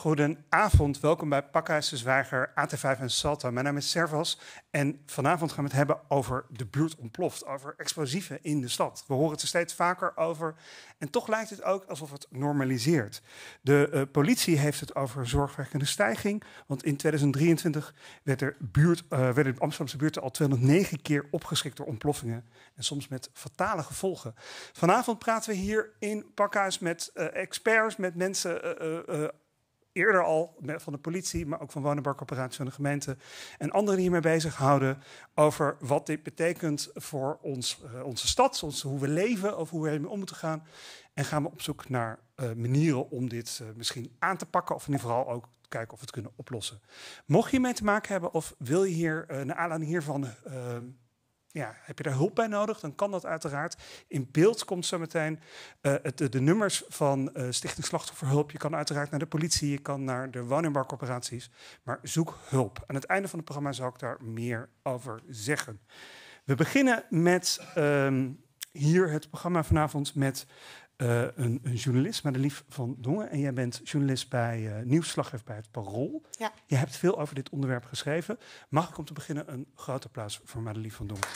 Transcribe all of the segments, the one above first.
Goedenavond, welkom bij Pakhuis de Zwager, AT5 en Salta. Mijn naam is Servas en vanavond gaan we het hebben over de buurt ontploft, over explosieven in de stad. We horen het er steeds vaker over en toch lijkt het ook alsof het normaliseert. De eh, politie heeft het over zorgwekkende stijging, want in 2023 werd er buurt, eh, werden de Amsterdamse buurten al 209 keer opgeschrikt door ontploffingen en soms met fatale gevolgen. Vanavond praten we hier in Pakhuis met eh, experts, met mensen eerder al van de politie, maar ook van woningbouwcorporaties van de gemeente en anderen die hiermee bezighouden over wat dit betekent voor ons, eh, onze stad, ons, hoe we leven of hoe we ermee om moeten gaan. En gaan we op zoek naar eh, manieren om dit eh, misschien aan te pakken of in ieder geval ook kijken of we het kunnen oplossen. Mocht je hiermee te maken hebben of wil je hier naar aanleiding hiervan ja, heb je daar hulp bij nodig, dan kan dat uiteraard. In beeld komt zometeen eh, de, de, nummers van eh, Stichting Slachtofferhulp. Je kan uiteraard naar de politie, je kan naar de woningbouwcorporaties. Maar zoek hulp. Aan het einde van het programma zal ik daar meer over zeggen. We beginnen met ehm, hier het programma vanavond met eh, een, een, journalist, maar de lief van Dongen. En jij bent journalist bij uh, eh, Nieuwsslaggever bij het Parool. Ja. Je hebt veel over dit onderwerp geschreven. Mag ik om te beginnen een groot applaus voor Madelief van Dongen.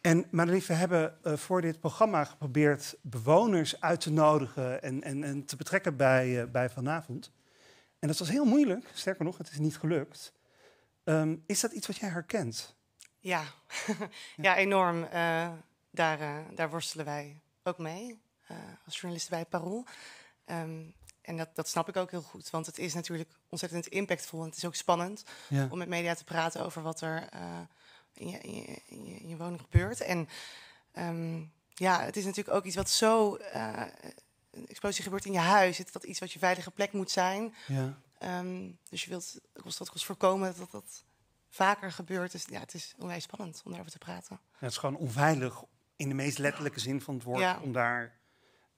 En Madelief, we hebben eh, voor dit programma geprobeerd bewoners uit te nodigen en, en, en te betrekken bij, bij vanavond. En dat was heel moeilijk, sterker nog, het is niet gelukt. Ehm, is dat iets wat jij herkent? Ja, ja enorm. Uh, daar, eh, daar worstelen wij ook mee eh, als journalisten bij Parool. Um, en dat, dat snap ik ook heel goed, want het is natuurlijk ontzettend impactvol en het is ook spannend om met media te praten over wat er eh, in je, in, in, je, woning gebeurt. En ehm, ja, het is natuurlijk ook iets wat zo een explosie gebeurt in je huis, is dat iets wat je veilige plek moet zijn. Ja. Ehm, dus je wilt dat kost voorkomen dat dat vaker gebeurt. Dus ja, het is onwijs spannend om daarover te praten. het is gewoon onveilig in de meest letterlijke zin van het woord, om daar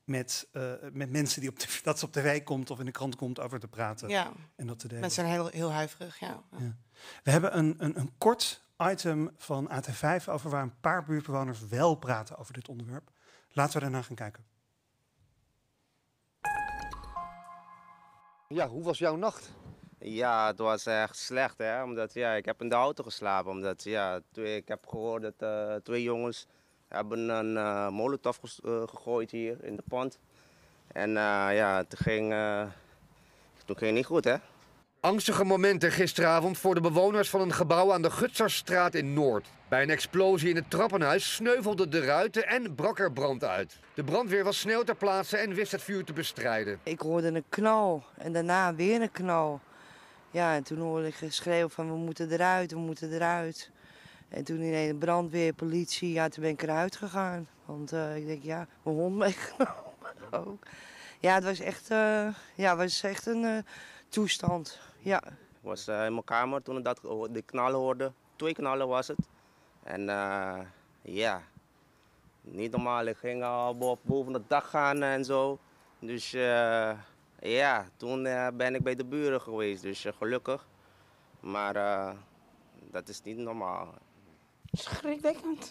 met, eh, met mensen die op de, dat ze op de wijk komt of in de krant komt over te praten. En dat te delen. Mensen zijn heel, heel huiverig, ja. ja. We hebben een, een, een kort item van AT5 over waar een paar buurtbewoners wel praten over dit onderwerp. Laten we daarna gaan kijken. Ja, hoe was jouw nacht? Ja, het was echt slecht, hè. Omdat, ja, ik heb in de auto geslapen. Omdat, ja, ik heb gehoord dat eh, twee jongens we hebben een uh, molotov eh, gegooid hier in de pand. En eh, ja, toen ging, toen ging niet goed, hè? Angstige momenten gisteravond voor de bewoners van een gebouw aan de Gutserstraat in Noord. Bij een explosie in het trappenhuis sneuvelden de ruiten en brak er brand uit. De brandweer was snel ter plaatse en wist het vuur te bestrijden. Ik hoorde een knal en daarna weer een knal. Ja, en toen hoorde ik geschreeuw van we moeten eruit, we moeten eruit. En toen ineens brandweer, politie, ja, toen ben ik eruit gegaan. Want eh, ik denk, ja, mijn hond meegenomen ook. Ja, het was echt, eh, ja, was echt een eh, toestand, ja. Ik was in mijn kamer toen ik dat, de knallen hoorde. Twee knallen was het. En ja, niet normaal. Ik ging al boven de dak gaan en zo. Dus ja, toen ben ik bij de buren geweest. Dus gelukkig. Maar dat is niet normaal. Schrikwekkend.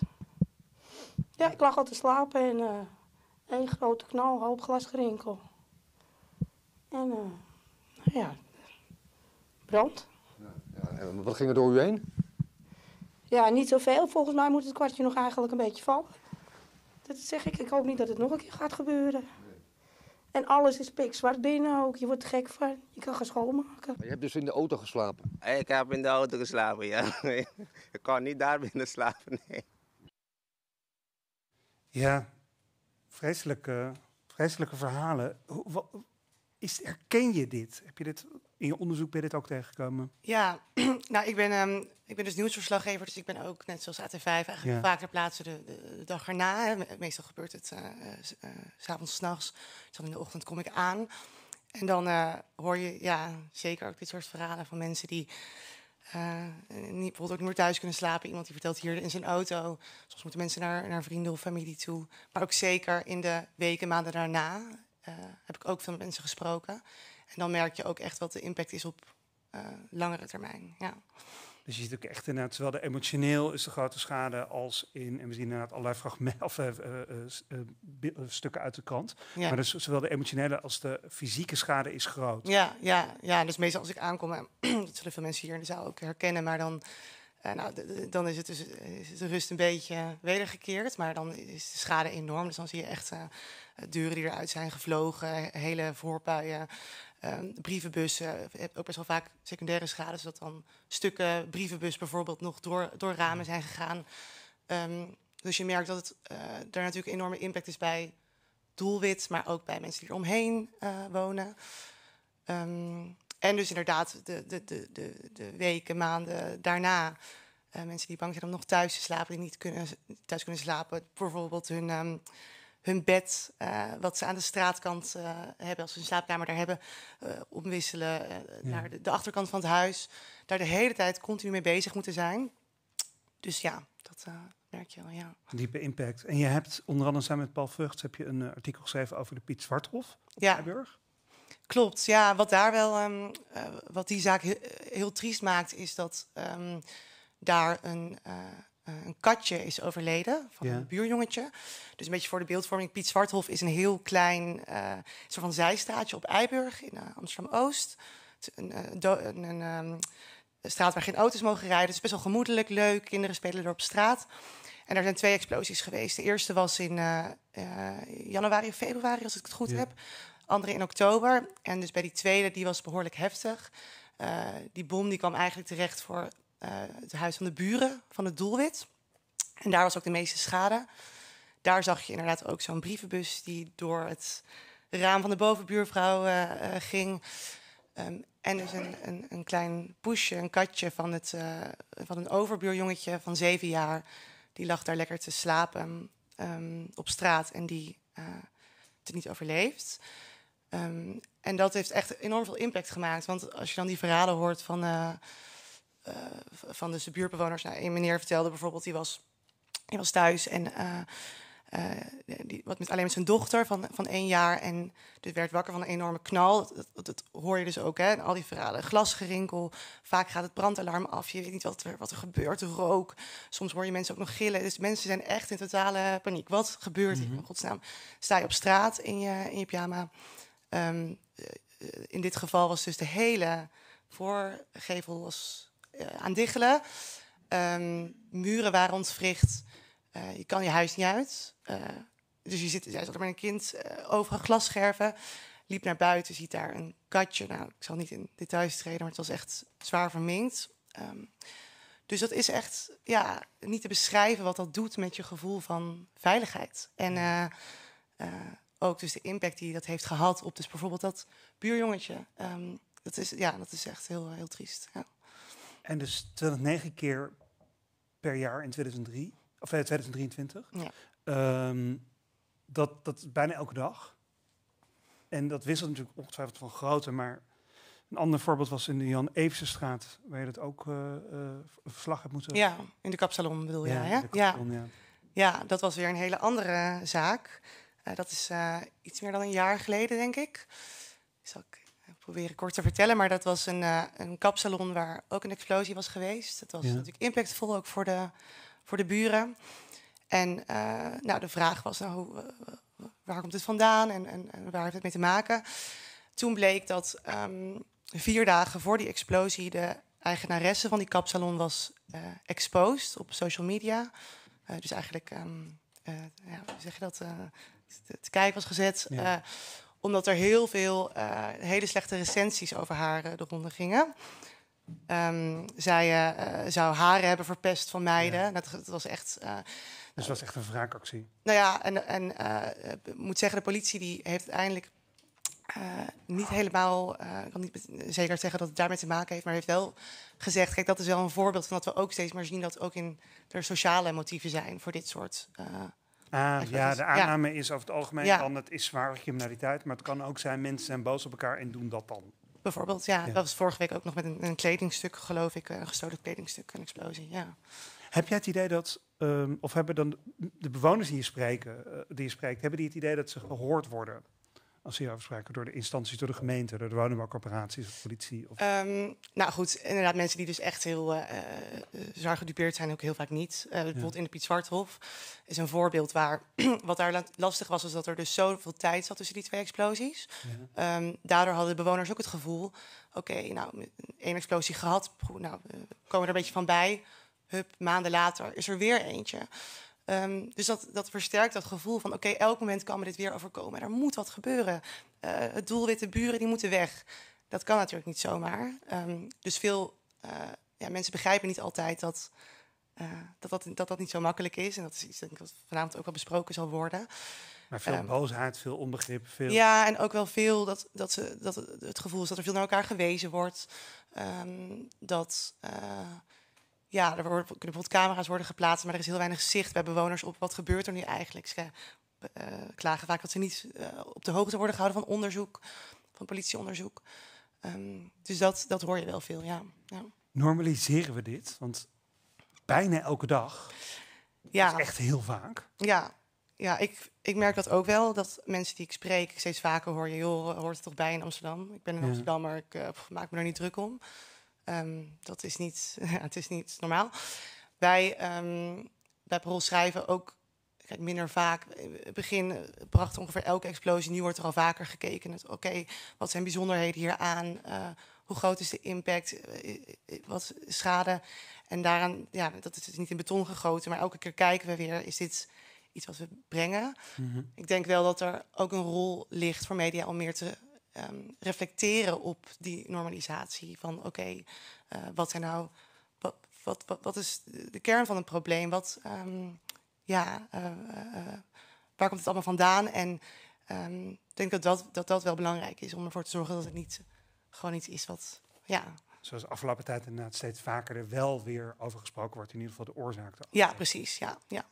Ja, ik lag al te slapen en uh, één grote knal, een hoop glasgerinkel. En eh, nou ja, brand. Ja, en wat ging er door u heen? Ja, niet zoveel. Volgens mij moet het kwartje nog eigenlijk een beetje vallen. Dat zeg ik. Ik hoop niet dat het nog een keer gaat gebeuren. En alles is pikzwart binnen ook. Je wordt gek van. Je kan gaan schoonmaken. je hebt dus in de auto geslapen? Ik heb in de auto geslapen, ja. ik kan niet daar binnen slapen, nee. Ja, vreselijke, vreselijke verhalen. Is, herken je dit? Heb je dit in je onderzoek ben je dit ook tegengekomen? Ja, nou, ik ben, ehm, ik ben dus nieuwsverslaggever, dus ik ben ook, net zoals AT5, eigenlijk vaak ter de, de, de, dag erna. Meestal gebeurt het uh, eh, uh, eh, s'avonds, eh, s'nachts. Dus dan in de ochtend kom ik aan. En dan hoor je ja, zeker ook dit soort verhalen van mensen die niet, bijvoorbeeld ook niet meer thuis kunnen slapen. Iemand die vertelt hier in zijn auto. Soms moeten mensen naar, naar vrienden of familie toe. Maar ook zeker in de weken, maanden daarna heb ik ook veel mensen gesproken. En dan merk je ook echt wat de impact is op eh, langere termijn. Ja. Dus je ziet ook echt inderdaad, zowel de emotioneel is de grote schade als in, en we zien inderdaad allerlei fragmenten of eh, eh, stukken uit de krant. Ja. Maar dus zowel de emotionele als de fysieke schade is groot. Ja, ja, ja. dus meestal als ik aankom, dat zullen veel mensen hier in de zaal ook herkennen, maar dan, nou, dan is, het dus, is de rust een beetje wedergekeerd, maar dan is de schade enorm. Dus dan zie je echt deuren die eruit zijn gevlogen, hele voorpuien um, brievenbussen. Eh, ook best wel vaak secundaire schade, zodat dan stukken brievenbus bijvoorbeeld nog door, door ramen zijn gegaan. Ehm, dus je merkt dat het uh, daar natuurlijk enorme impact is bij doelwit, maar ook bij mensen die eromheen uh, wonen. Ehm, en dus inderdaad, de, de, de, de, weken, maanden daarna. mensen die bang zijn om nog thuis te slapen, die niet kunnen, thuis kunnen slapen. Bijvoorbeeld hun hun bed, eh, wat ze aan de straatkant eh, hebben, als ze hun slaapkamer daar hebben, eh, omwisselen naar de, de, achterkant van het huis. Daar de hele tijd continu mee bezig moeten zijn. Dus ja, dat merk je wel, ja. Diepe impact. En je hebt onder andere samen met Paul Vugts heb je een artikel geschreven over de Piet Zwarthof ja. Heiberg. Klopt, ja. Wat daar wel, ehm, wat die zaak heel, triest maakt, is dat ehm, daar een eh, een katje is overleden van een buurjongetje. Dus een beetje voor de beeldvorming. Piet Zwarthof is een heel klein uh, soort van zijstraatje op Eiburg in eh, Amsterdam-Oost. Een, een, een, ehm, straat waar geen auto's mogen rijden. Het is best wel gemoedelijk, leuk. Kinderen spelen er op straat. En er zijn twee explosies geweest. De eerste was in januari of februari, als ik het goed heb. Andere in oktober. En dus bij die tweede, die was behoorlijk heftig. die bom die kwam eigenlijk terecht voor eh, het huis van de buren van het doelwit. En daar was ook de meeste schade. Daar zag je inderdaad ook zo'n brievenbus die door het raam van de bovenbuurvrouw eh, eh, ging. Ehm, en dus een, een, een, klein poesje, een katje van, het, van een overbuurjongetje van zeven jaar. Die lag daar lekker te slapen ehm, op straat en die het niet overleeft. Ehm, en dat heeft echt enorm veel impact gemaakt. Want als je dan die verhalen hoort van eh, van de buurtbewoners. Nou, een meneer vertelde bijvoorbeeld, die was, die was thuis en eh, eh, die, wat met, alleen met zijn dochter van, van één jaar. En dus werd wakker van een enorme knal. Dat, dat, hoor je dus ook, hè? al die verhalen. Glasgerinkel, vaak gaat het brandalarm af. Je weet niet wat er, wat er gebeurt, rook. Soms hoor je mensen ook nog gillen. Dus mensen zijn echt in totale paniek. Wat gebeurt hier, mhm. in godsnaam? Sta je op straat in je, in je pyjama? Ehm, in dit geval was dus de hele voorgevel was eh, aan diggelen. Ehm, muren waren ontwricht. Eh, je kan je huis niet uit. Eh, dus je zit, zij zat er met een kind uh, over een glasscherven. Liep naar buiten, ziet daar een katje. Nou, ik zal niet in details treden, maar het was echt zwaar verminkt. Ehm, dus dat is echt ja, niet te beschrijven wat dat doet met je gevoel van veiligheid. En ook dus de impact die dat heeft gehad op dus bijvoorbeeld dat buurjongetje. Ehm, dat, is, ja, dat is echt heel, heel triest. Ja. En dus 209 keer per jaar in 2003, of 2023. Eh, ja. Ehm, dat, dat is bijna elke dag. En dat wisselt natuurlijk ongetwijfeld van grote, maar een ander voorbeeld was in de Jan Evensestraat, waar je dat ook uh, verslag hebt moeten... Ja, in de kapsalon bedoel je, ja, ja. ja. dat was weer een hele andere zaak. dat is iets meer dan een jaar geleden, denk ik. ik proberen kort te vertellen. Maar dat was een, eh, een kapsalon waar ook een explosie was geweest. Dat was natuurlijk impactvol, ook voor de, voor de buren. En eh, nou, de vraag was, nou, eh, waar komt het vandaan en, en, waar heeft het mee te maken? Toen bleek dat ehm, vier dagen voor die explosie de eigenaresse van die kapsalon was exposed op social media. dus eigenlijk, ehm, ja, hoe zeg je dat, het, het kijk was gezet omdat er heel veel eh, hele slechte recensies over haar uh, de ronde gingen. Ehm, zij eh, zou haren hebben verpest van meiden. Dat, dat, was echt. Eh, dus het was echt een wraakactie. Nou ja, en, en ik moet zeggen, de politie die heeft uiteindelijk niet helemaal, ik kan niet zeker zeggen dat het daarmee te maken heeft, maar heeft wel gezegd: kijk, dat is wel een voorbeeld van dat we ook steeds maar zien dat ook in er sociale motieven zijn voor dit soort Ah, ja, de aanname is over het algemeen ja. dan het is zware criminaliteit, maar het kan ook zijn mensen zijn boos op elkaar en doen dat dan. Bijvoorbeeld, ja. Dat was vorige week ook nog met een, een, kledingstuk, geloof ik, een gestolen kledingstuk, een explosie, ja. Heb jij het idee dat, ehm, of hebben dan de bewoners die je, spreken, eh, die je spreekt, hebben die het idee dat ze gehoord worden? als door de instanties, door de gemeente, door de woningbouwcorporaties of politie? Of... Ehm, nou goed, inderdaad, mensen die dus echt heel uh, zwaar gedupeerd zijn, ook heel vaak niet. Eh, bijvoorbeeld in de Piet Zwarthof is een voorbeeld waar wat daar lastig was, was dat er dus zoveel tijd zat tussen die twee explosies. Ehm, daardoor hadden de bewoners ook het gevoel: oké, nou, één explosie gehad, nou, we komen er een beetje van bij. Hup, maanden later is er weer eentje. Ehm, dus dat, dat versterkt dat gevoel van oké, elk moment kan me dit weer overkomen. er moet wat gebeuren. Uh, het doelwitte buren die moeten weg. Dat kan natuurlijk niet zomaar. Ehm, dus veel eh, ja, mensen begrijpen niet altijd dat, eh, dat, dat, dat, dat niet zo makkelijk is. En dat is iets denk ik, wat vanavond ook wel besproken zal worden. Maar veel ehm, boosheid, veel onbegrip. Veel... Ja, en ook wel veel dat, dat, ze, dat het gevoel is dat er veel naar elkaar gewezen wordt. dat ja, er worden, kunnen bijvoorbeeld camera's worden geplaatst, maar er is heel weinig zicht bij bewoners op wat gebeurt er nu eigenlijk. Ze eh, klagen vaak dat ze niet eh, op de hoogte worden gehouden van onderzoek, van politieonderzoek. Ehm, dus dat, dat hoor je wel veel, ja. ja. Normaliseren we dit? Want bijna elke dag. Ja. is echt heel vaak. Ja, ja ik, ik merk dat ook wel. Dat mensen die ik spreek steeds vaker hoor je... joh, hoort het toch bij in Amsterdam? Ik ben in Amsterdam, maar ik eh, maak me daar niet druk om. Ehm, dat is niet, het is niet normaal. Wij um, bij Parool schrijven ook minder vaak. In het begin bracht ongeveer elke explosie. Nu wordt er al vaker gekeken. Oké, wat zijn bijzonderheden hier aan? Eh, hoe groot is de impact? Eh, eh, wat schade? En daaraan, ja, dat is dus niet in beton gegoten, maar elke keer kijken we weer, is dit iets wat we brengen? Mhm. Ik denk wel dat er ook een rol ligt voor media om meer te Ehm, reflecteren op die normalisatie van oké, eh, wat zijn nou. Wat, wat, wat, is de kern van het probleem? Wat, ehm, ja, eh, eh, waar komt het allemaal vandaan? En ehm, ik denk dat dat, dat dat wel belangrijk is om ervoor te zorgen dat het niet gewoon iets is wat. Ja. Zoals de afgelopen tijd inderdaad steeds vaker er wel weer over gesproken wordt, in ieder geval de oorzaak. Ja, precies. Ja, ja.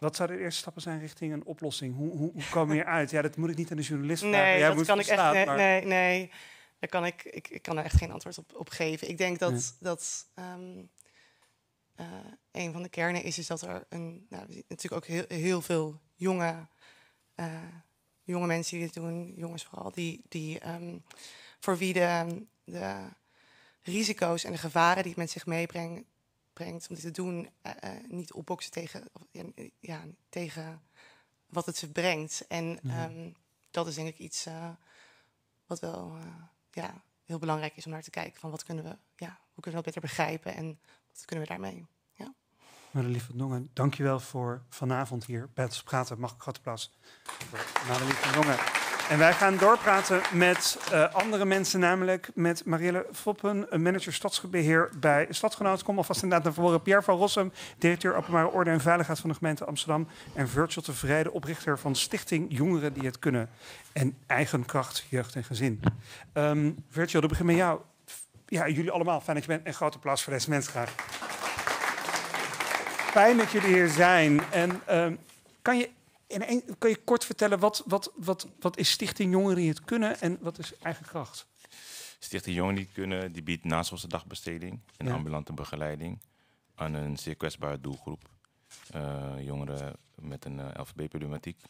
Wat zouden de eerste stappen zijn richting een oplossing? Hoe, hoe, hoe komen je uit? Ja, dat moet ik niet aan de journalist vragen. Nee, dat moet kan ik echt. Nee, nee, nee, Daar kan ik, ik, kan er echt geen antwoord op, op geven. Ik denk dat, dat ehm, eh, een van de kernen is, is dat er een, nou, natuurlijk ook heel, heel veel jonge, eh, jonge mensen die dit doen, jongens vooral, die, die ehm, voor wie de, de risico's en de gevaren die het met zich meebrengt brengt om dit te doen, eh, eh, niet opboksen tegen, ja, ja, tegen wat het ze brengt. En mhm. ehm, dat is denk ik iets eh, wat wel ja, heel belangrijk is om naar te kijken. Van wat kunnen we, ja, hoe kunnen we dat beter begrijpen en wat kunnen we daarmee? Ja. Madelief van Dongen, dankjewel voor vanavond hier bij het Praten. Mag ik applaus voor Madelief van en wij gaan doorpraten met eh, andere mensen, namelijk met Marielle Foppen, manager stadsbeheer bij Stadgenoot. Kom alvast inderdaad naar voren. Pierre van Rossum, directeur openbare orde en veiligheid van de gemeente Amsterdam. En Virtual de oprichter van Stichting Jongeren die het kunnen. En Eigenkracht, Jeugd en Gezin. Um, Virgil, ik begin met jou. Ja, jullie allemaal, fijn dat je bent. En grote applaus voor deze mensen graag. Fijn dat jullie hier zijn. En ehm, kan je en kan je kort vertellen, wat, wat, wat, wat is Stichting Jongeren in het kunnen en wat is eigen kracht? Stichting Jongeren in het kunnen, die biedt naast onze dagbesteding en ambulante begeleiding aan een zeer kwetsbare doelgroep. Eh, jongeren met een eh, LVB-problematiek,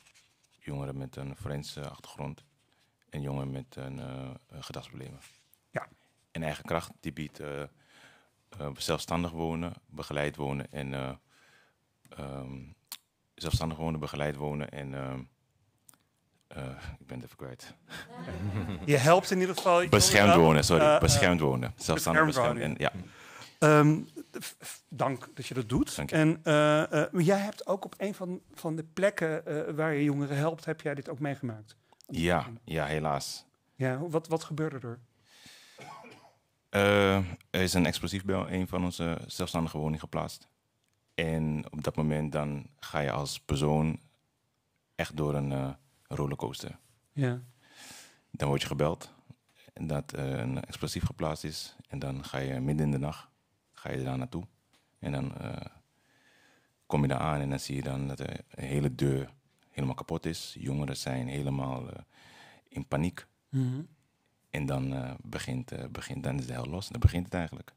jongeren met een forensische achtergrond en jongeren met een uh, gedragsproblemen. Ja. En eigen kracht die biedt zelfstandig wonen, begeleid wonen en ehm, zelfstandig wonen, begeleid wonen en ehm, eh, ik ben het even kwijt. Je helpt in ieder geval. Beschermd wonen, sorry. Eh, eh, beschermd wonen. Zelfstandig wonen. ja. Ehm, dank dat je dat doet. Dank je. En jij hebt ook op een van, van de plekken waar je jongeren helpt, heb jij dit ook meegemaakt? Ja, ja helaas. Ja, wat, wat gebeurde er? er is een explosief bij een van onze zelfstandige woningen geplaatst. En op dat moment dan ga je als persoon echt door een eh, rollercoaster. Ja. Dan word je gebeld dat uh, een explosief geplaatst is. En dan ga je midden in de nacht ga je daar naartoe. En dan eh, kom je daar aan en dan zie je dan dat de hele deur helemaal kapot is. Jongeren zijn helemaal in paniek. Mhm. En dan begint, begint, dan is de hel los. Dan begint het eigenlijk.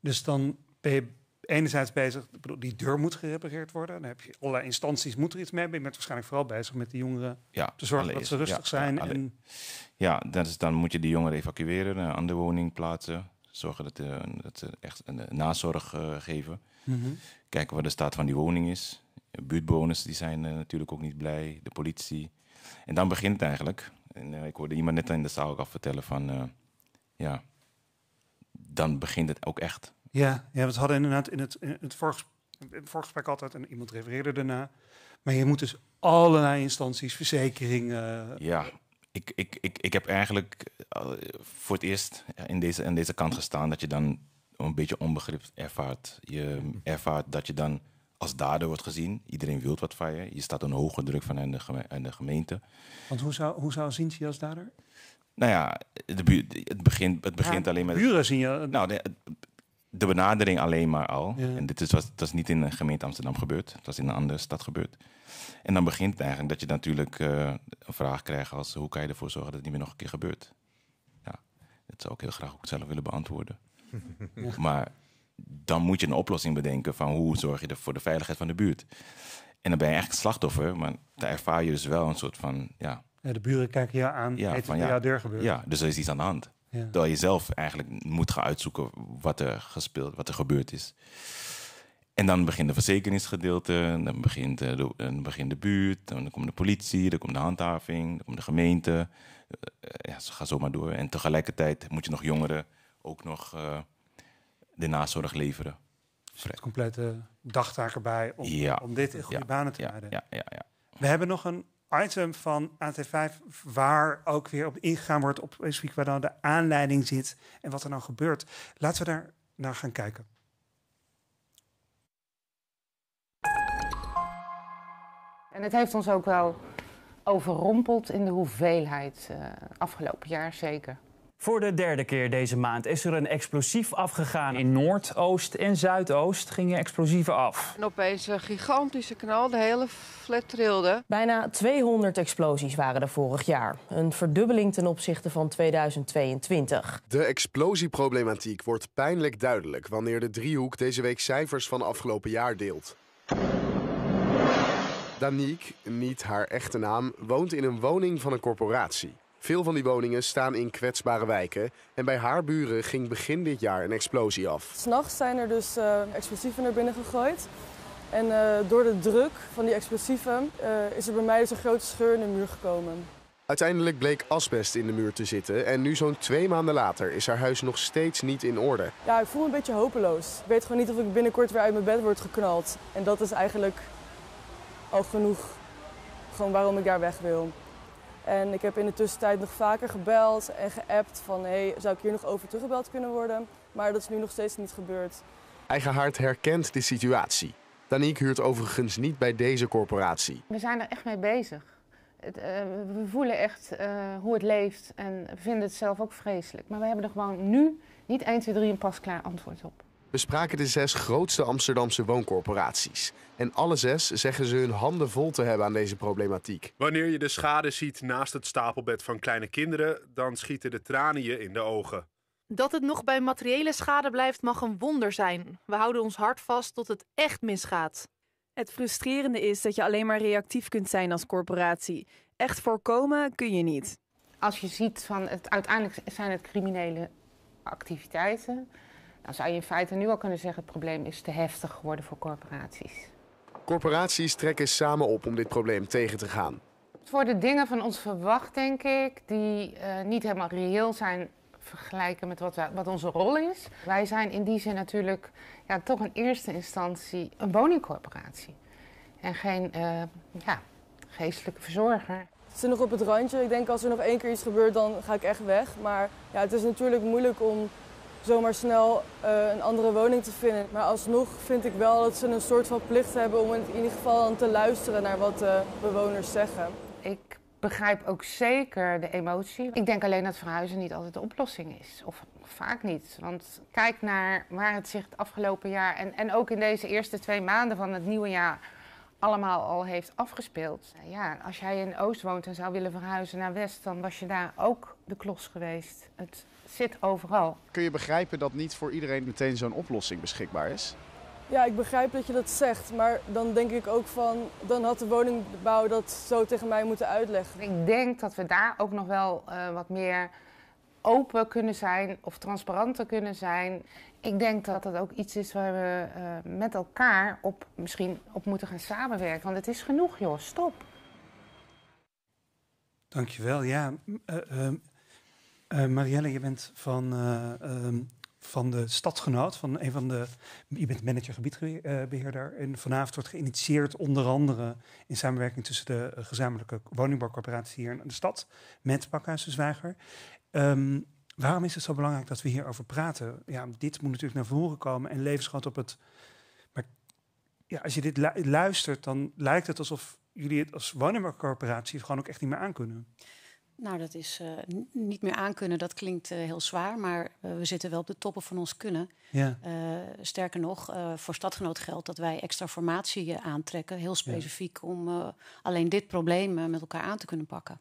Dus dan ben je enerzijds bezig, die deur moet gerepareerd worden. Dan heb je allerlei instanties, moet er iets mee. Ben je bent waarschijnlijk vooral bezig met de jongeren ja, te zorgen dat ze rustig zijn. Ja, en... ja dat is, dan moet je die jongeren evacueren, een eh, andere woning plaatsen. Zorgen dat, uh, dat ze echt een eh, nazorg geven. Mhm. Kijken wat de staat van die woning is. Buurtbewoners die zijn natuurlijk ook niet blij, de politie. En dan begint het eigenlijk. ik hoorde iemand net in de zaal ook al vertellen van... ja, dan begint het ook echt ja, ja we hadden inderdaad in het, in het voorgesprek altijd, en iemand refereerde daarna. Maar je moet dus allerlei instanties, verzekeringen. Ja, ik, ik, ik, ik heb eigenlijk eh, voor het eerst in deze, in deze kant gestaan dat je dan een beetje onbegrip ervaart. Je ervaart dat je dan als dader wordt gezien. Iedereen wil wat van je. Je staat een hoge druk van de, de gemeente. Want hoe zou, hoe zou zien je als dader? Nou ja, de buur, het begint, het begint alleen met. Buren zien je. Nou, de, de benadering alleen maar al. En dit is, was, dat is niet in de eh, gemeente Amsterdam gebeurd. Het was in een andere stad gebeurd. En dan begint eigenlijk dat je natuurlijk uh, een vraag krijgt als... hoe kan je ervoor zorgen dat het niet meer nog een keer gebeurt? Ja, dat zou ik heel graag ook zelf willen beantwoorden. Maar dan moet je een oplossing bedenken van... hoe zorg je er voor de veiligheid van de buurt? En dan ben je eigenlijk slachtoffer, maar daar ervaar je dus wel een soort van... Ja, de buren kijken je aan, ja, van, ja, deur gebeurt. Ja, dus er is iets aan de hand dat Terwijl je zelf eigenlijk moet gaan uitzoeken wat er gespeeld, wat er gebeurd is. En dan begint de verzekeringsgedeelte, dan begint eh, de, dan begint de buurt, dan komt de politie, dan komt de handhaving, dan komt de gemeente. Eh, ja, ze gaan zomaar door. En tegelijkertijd moet je nog jongeren ook nog eh, de nazorg leveren. Dus het complete dagtaak erbij om, ja. om dit in goede banen te houden. Ja. We hebben nog een item van AT5 waar ook weer op ingegaan wordt op specifiek waar dan de aanleiding zit en wat er dan gebeurt. Laten we daar naar gaan kijken. En het heeft ons ook wel overrompeld in de hoeveelheid eh, afgelopen jaar zeker. Voor de derde keer deze maand is er een explosief afgegaan. In Noordoost en Zuidoost gingen explosieven af. En opeens een gigantische knal, de hele flat trilde. Bijna 200 explosies waren er vorig jaar. Een verdubbeling ten opzichte van 2022. De explosieproblematiek wordt pijnlijk duidelijk wanneer de driehoek deze week cijfers van afgelopen jaar deelt. Danique, niet haar echte naam, woont in een woning van een corporatie. Veel van die woningen staan in kwetsbare wijken. En bij haar buren ging begin dit jaar een explosie af. S'nachts zijn er dus eh, explosieven naar binnen gegooid. En eh, door de druk van die explosieven eh, is er bij mij dus een grote scheur in de muur gekomen. Uiteindelijk bleek asbest in de muur te zitten en nu zo'n twee maanden later is haar huis nog steeds niet in orde. Ja, ik voel me een beetje hopeloos. Ik weet gewoon niet of ik binnenkort weer uit mijn bed word geknald. En dat is eigenlijk al genoeg gewoon waarom ik daar weg wil. En ik heb in de tussentijd nog vaker gebeld en geappt van hé, zou ik hier nog over teruggebeld kunnen worden? Maar dat is nu nog steeds niet gebeurd. Eigen Hart herkent de situatie. Daniek huurt overigens niet bij deze corporatie. We zijn er echt mee bezig. Het, eh, we voelen echt eh, hoe het leeft en vinden het zelf ook vreselijk. Maar we hebben er gewoon nu niet 1, 2, 3 een pasklaar antwoord op. We spraken de zes grootste Amsterdamse wooncorporaties. En alle zes zeggen ze hun handen vol te hebben aan deze problematiek. Wanneer je de schade ziet naast het stapelbed van kleine kinderen, dan schieten de tranen je in de ogen. Dat het nog bij materiële schade blijft mag een wonder zijn. We houden ons hart vast tot het echt misgaat. Het frustrerende is dat je alleen maar reactief kunt zijn als corporatie. Echt voorkomen kun je niet. Als je ziet van het uiteindelijk zijn het criminele activiteiten. Dan nou, zou je in feite nu al kunnen zeggen: het probleem is te heftig geworden voor corporaties. Corporaties trekken samen op om dit probleem tegen te gaan. Het worden dingen van ons verwacht, denk ik, die eh, niet helemaal reëel zijn vergelijken met wat, wat onze rol is. Wij zijn in die zin natuurlijk ja, toch in eerste instantie een woningcorporatie. En geen eh, ja, geestelijke verzorger. Het zit nog op het randje. Ik denk als er nog één keer iets gebeurt, dan ga ik echt weg. Maar ja, het is natuurlijk moeilijk om zomaar snel eh, een andere woning te vinden. Maar alsnog vind ik wel dat ze een soort van plicht hebben om in ieder geval aan te luisteren naar wat de bewoners zeggen. Ik begrijp ook zeker de emotie. Ik denk alleen dat verhuizen niet altijd de oplossing is. Of vaak niet. Want kijk naar waar het zich het afgelopen jaar en, en ook in deze eerste twee maanden van het nieuwe jaar allemaal al heeft afgespeeld. Ja, als jij in Oost woont en zou willen verhuizen naar West, dan was je daar ook de klos geweest. Het zit overal. Kun je begrijpen dat niet voor iedereen meteen zo'n oplossing beschikbaar is? Ja, ik begrijp dat je dat zegt, maar dan denk ik ook van, dan had de woningbouw dat zo tegen mij moeten uitleggen. Ik denk dat we daar ook nog wel eh, wat meer open kunnen zijn of transparanter kunnen zijn. Ik denk dat dat ook iets is waar we eh, met elkaar op, misschien op moeten gaan samenwerken. Want het is genoeg, joh, stop. Dankjewel. Ja, eh, ehm, uh, Marielle, je bent van, eh, ehm, van de stadsgenoot, van een van de. Je bent manager gebiedbeheerder. En vanavond wordt geïnitieerd, onder andere in samenwerking tussen de gezamenlijke woningbouwcorporatie hier in de stad, met Pakhuis de ehm, waarom is het zo belangrijk dat we hierover praten? Ja, dit moet natuurlijk naar voren komen en levensgroot op het. Maar ja, als je dit luistert, dan lijkt het alsof jullie het als woningbouwcorporatie gewoon ook echt niet meer aankunnen. kunnen. Nou, dat is eh, niet meer aankunnen, dat klinkt eh, heel zwaar, maar eh, we zitten wel op de toppen van ons kunnen. Ja. sterker nog, voor stadgenoot geldt dat wij extra formatie aantrekken, heel specifiek om alleen dit probleem met elkaar aan te kunnen pakken.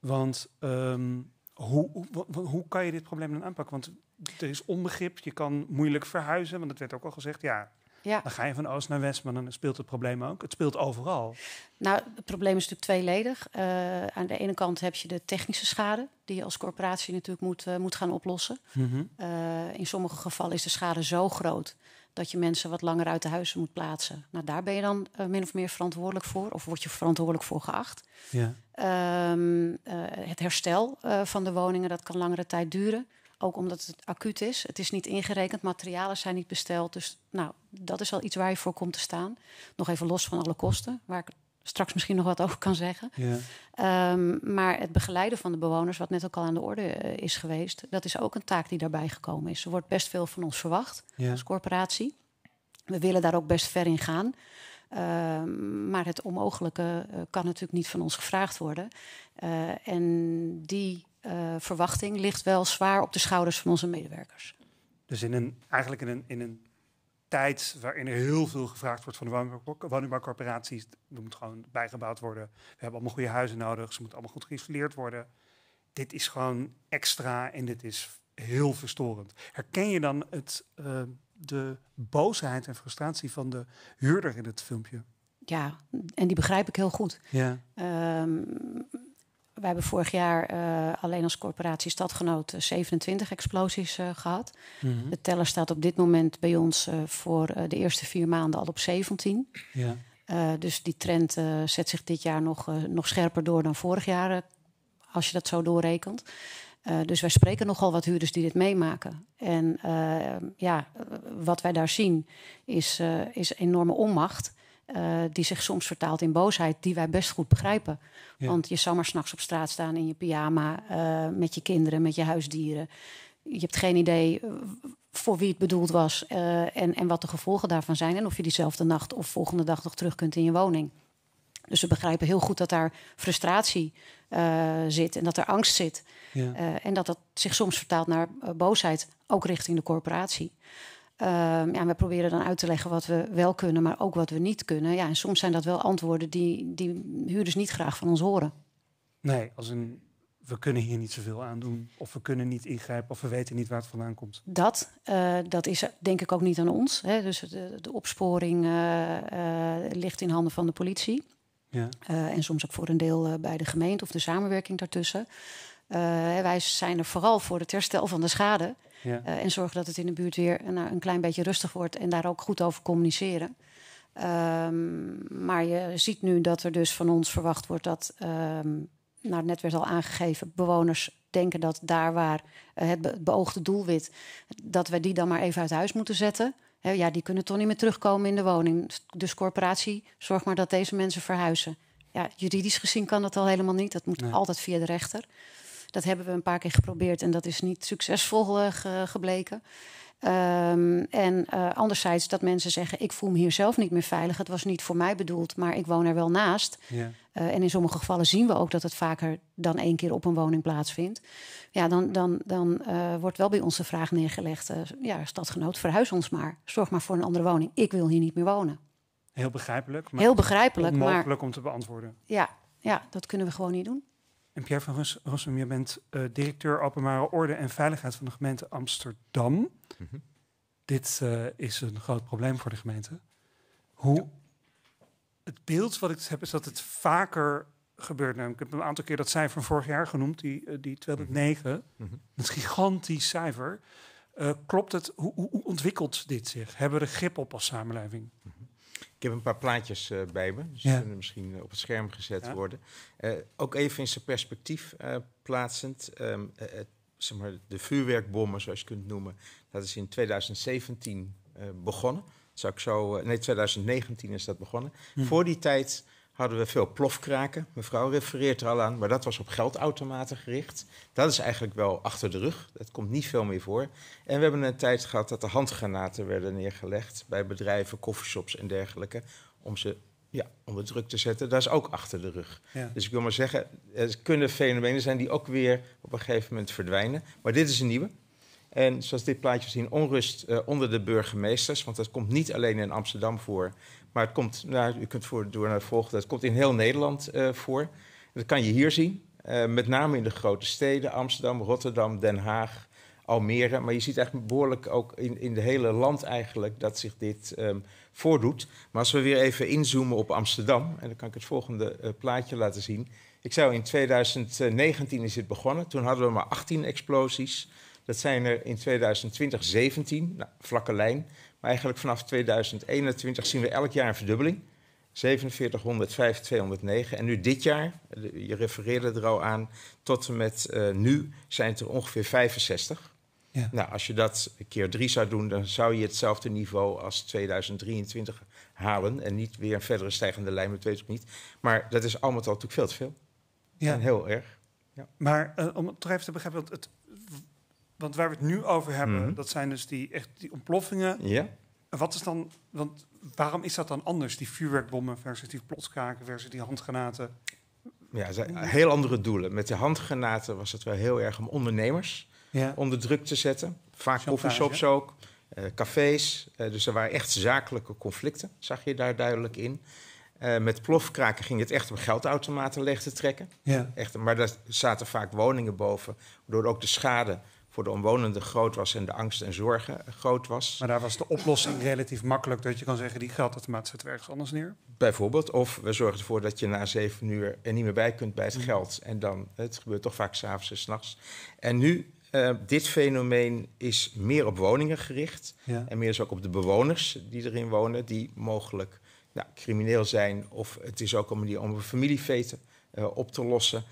Want ehm, hoe, hoe, hoe, kan je dit probleem dan aanpakken? Want er is onbegrip, je kan moeilijk verhuizen, want dat werd ook al gezegd, ja, ja. Dan ga je van oost naar west, maar dan speelt het probleem ook. Het speelt overal. Nou, het probleem is natuurlijk tweeledig. Eh, aan de ene kant heb je de technische schade, die je als corporatie natuurlijk moet, eh, moet gaan oplossen. Mhm. Eh, in sommige gevallen is de schade zo groot dat je mensen wat langer uit de huizen moet plaatsen. Nou, daar ben je dan min of meer verantwoordelijk voor, of word je verantwoordelijk voor geacht. Ja. Ehm, het herstel van de woningen, dat kan langere tijd duren. Ook omdat het acuut is. Het is niet ingerekend, materialen zijn niet besteld. Dus nou, dat is al iets waar je voor komt te staan. Nog even los van alle kosten, waar ik straks misschien nog wat over kan zeggen. Ja. Ehm, maar het begeleiden van de bewoners, wat net ook al aan de orde eh, is geweest, dat is ook een taak die daarbij gekomen is. Er wordt best veel van ons verwacht als corporatie. We willen daar ook best ver in gaan. Ehm, maar het onmogelijke eh, kan natuurlijk niet van ons gevraagd worden. Eh, en die eh, verwachting ligt wel zwaar op de schouders van onze medewerkers. Dus in een, eigenlijk in een, in een tijd waarin er heel veel gevraagd wordt van de woningbouwcorporaties, er moet gewoon bijgebouwd worden. We hebben allemaal goede huizen nodig, ze moeten allemaal goed geïsoleerd worden. Dit is gewoon extra en dit is heel verstorend. Herken je dan het, eh, de boosheid en frustratie van de huurder in het filmpje? Ja, en die begrijp ik heel goed. Ja. Ehm, wij hebben vorig jaar eh, alleen als corporatie stadgenoot 27 eh, explosies eh, gehad. Mhm. De teller staat op dit moment bij ons voor de eerste vier maanden al op 17. Ja. dus die trend zet zich dit jaar nog, nog scherper door dan vorig jaar, als je dat zo doorrekent. dus wij spreken nogal wat huurders die dit meemaken. En ja, wat wij daar zien is, is enorme onmacht. Eh, die zich soms vertaalt in boosheid, die wij best goed begrijpen. Want je zou maar s'nachts op straat staan in je pyjama, eh, met je kinderen, met je huisdieren. Je hebt geen idee eh, voor wie het bedoeld was en, en wat de gevolgen daarvan zijn. En of je diezelfde nacht of volgende dag nog terug kunt in je woning. Dus we begrijpen heel goed dat daar frustratie zit en dat er angst zit. Ja. en dat dat zich soms vertaalt naar boosheid, ook richting de corporatie. Ehm, ja, we proberen dan uit te leggen wat we wel kunnen, maar ook wat we niet kunnen. Ja, en soms zijn dat wel antwoorden die, die huurders niet graag van ons horen. Nee, als een we kunnen hier niet zoveel aan doen. Of we kunnen niet ingrijpen. Of we weten niet waar het vandaan komt. Dat, eh, dat is denk ik ook niet aan ons. Hè. Dus de, opsporing eh, eh, ligt in handen van de politie. Ja. en soms ook voor een deel bij de gemeente of de samenwerking daartussen. wij zijn er vooral voor het herstel van de schade. Eh, en zorgen dat het in de buurt weer eh, nou, een klein beetje rustig wordt en daar ook goed over communiceren. Ehm, maar je ziet nu dat er dus van ons verwacht wordt dat, um, nou net werd al aangegeven, bewoners denken dat daar waar eh, het, beoogde doelwit, dat we die dan maar even uit huis moeten zetten. ja, die kunnen toch niet meer terugkomen in de woning. Dus corporatie, zorg maar dat deze mensen verhuizen. Ja, juridisch gezien kan dat al helemaal niet. Dat moet altijd via de rechter. Dat hebben we een paar keer geprobeerd en dat is niet succesvol eh, gebleken. Ehm, en eh, anderzijds dat mensen zeggen: Ik voel me hier zelf niet meer veilig. Het was niet voor mij bedoeld, maar ik woon er wel naast. Ja. Eh, en in sommige gevallen zien we ook dat het vaker dan één keer op een woning plaatsvindt. Ja, dan, dan, dan wordt wel bij ons de vraag neergelegd: Ja, stadgenoot, verhuis ons maar. Zorg maar voor een andere woning. Ik wil hier niet meer wonen. Heel begrijpelijk. Maar Heel begrijpelijk. maar maar, om te beantwoorden. Ja, ja, dat kunnen we gewoon niet doen. En Pierre van Rossum, je bent eh, directeur openbare orde en veiligheid van de gemeente Amsterdam. Mhm. Dit eh, is een groot probleem voor de gemeente. Hoe het beeld wat ik heb is dat het vaker gebeurt. Nou, ik heb een aantal keer dat cijfer van vorig jaar genoemd, die, uh, die 209. Mhm. Dat mhm. gigantisch cijfer. klopt het? Hoe, hoe, ontwikkelt dit zich? Hebben we er grip op als samenleving? heb een paar plaatjes eh, bij me. die kunnen misschien eh, op het scherm gezet worden. Eh, ook even in zijn perspectief plaatsend. Ehm, zeg maar de vuurwerkbommen, zoals je kunt noemen, dat is in 2017 begonnen. zou ik zo, nee, 2019 is dat begonnen. Hm. Voor die tijd hadden we veel plofkraken. Mevrouw refereert er al aan, maar dat was op geldautomaten gericht. Dat is eigenlijk wel achter de rug. Dat komt niet veel meer voor. En we hebben een tijd gehad dat de handgranaten werden neergelegd bij bedrijven, koffieshops en dergelijke. Om ze ja, onder druk te zetten. Dat is ook achter de rug. Dus ik wil maar zeggen, er kunnen fenomenen zijn die ook weer op een gegeven moment verdwijnen. Maar dit is een nieuwe. En zoals dit plaatje zien, onrust eh, onder de burgemeesters. Want dat komt niet alleen in Amsterdam voor, maar het komt, u nou, kunt voor, door naar het volgende, het komt in heel Nederland eh, voor. Dat kan je hier zien, eh, met name in de grote steden, Amsterdam, Rotterdam, Den Haag, Almere. Maar je ziet eigenlijk behoorlijk ook in, in de hele land eigenlijk dat zich dit ehm, voordoet. Maar als we weer even inzoomen op Amsterdam, en dan kan ik het volgende eh, plaatje laten zien. Ik zou in 2019 is dit begonnen. Toen hadden we maar 18 explosies. Dat zijn er in 2020 17, nou, vlakke lijn. Maar eigenlijk vanaf 2021 zien we elk jaar een verdubbeling. 4700, 5209. 209. En nu dit jaar, eh, je refereerde er al aan, tot en met eh, nu zijn het er ongeveer 65. Ja. Nou, als je dat keer drie zou doen, dan zou je hetzelfde niveau als 2023 halen. En niet weer een verdere stijgende lijn, dat weet ik niet. Maar dat is allemaal natuurlijk veel te veel. Ja. En heel erg. Ja. Maar eh, om het toch even te begrijpen, want het want waar we het nu over hebben, mhm. dat zijn dus die, echt die ontploffingen. Ja. Wat is dan, want waarom is dat dan anders, die vuurwerkbommen versus die plotskaken versus die handgranaten? Ja, heel andere doelen. Met de handgranaten was het wel heel erg om ondernemers ja. onder druk te zetten. Vaak koffieshops ook, eh, cafés. Eh, dus er waren echt zakelijke conflicten, zag je daar duidelijk in. Uh, met plofkraken ging het echt om geldautomaten leeg te trekken. Ja. Echt, maar daar zaten vaak woningen boven, waardoor ook de schade voor de omwonenden groot was en de angst en zorgen groot was. Maar daar was de oplossing relatief makkelijk dat je kan zeggen: die geldautomaat zet ergens anders neer. Bijvoorbeeld, of we zorgen ervoor dat je na zeven uur er niet meer bij kunt bij het mm. geld. En dan, het gebeurt toch vaak s'avonds en s'nachts. En nu, eh, dit fenomeen is meer op woningen gericht. En meer is ook op de bewoners die erin wonen, die mogelijk nou, crimineel zijn. Of het is ook een manier om familiefeten uh, op te lossen.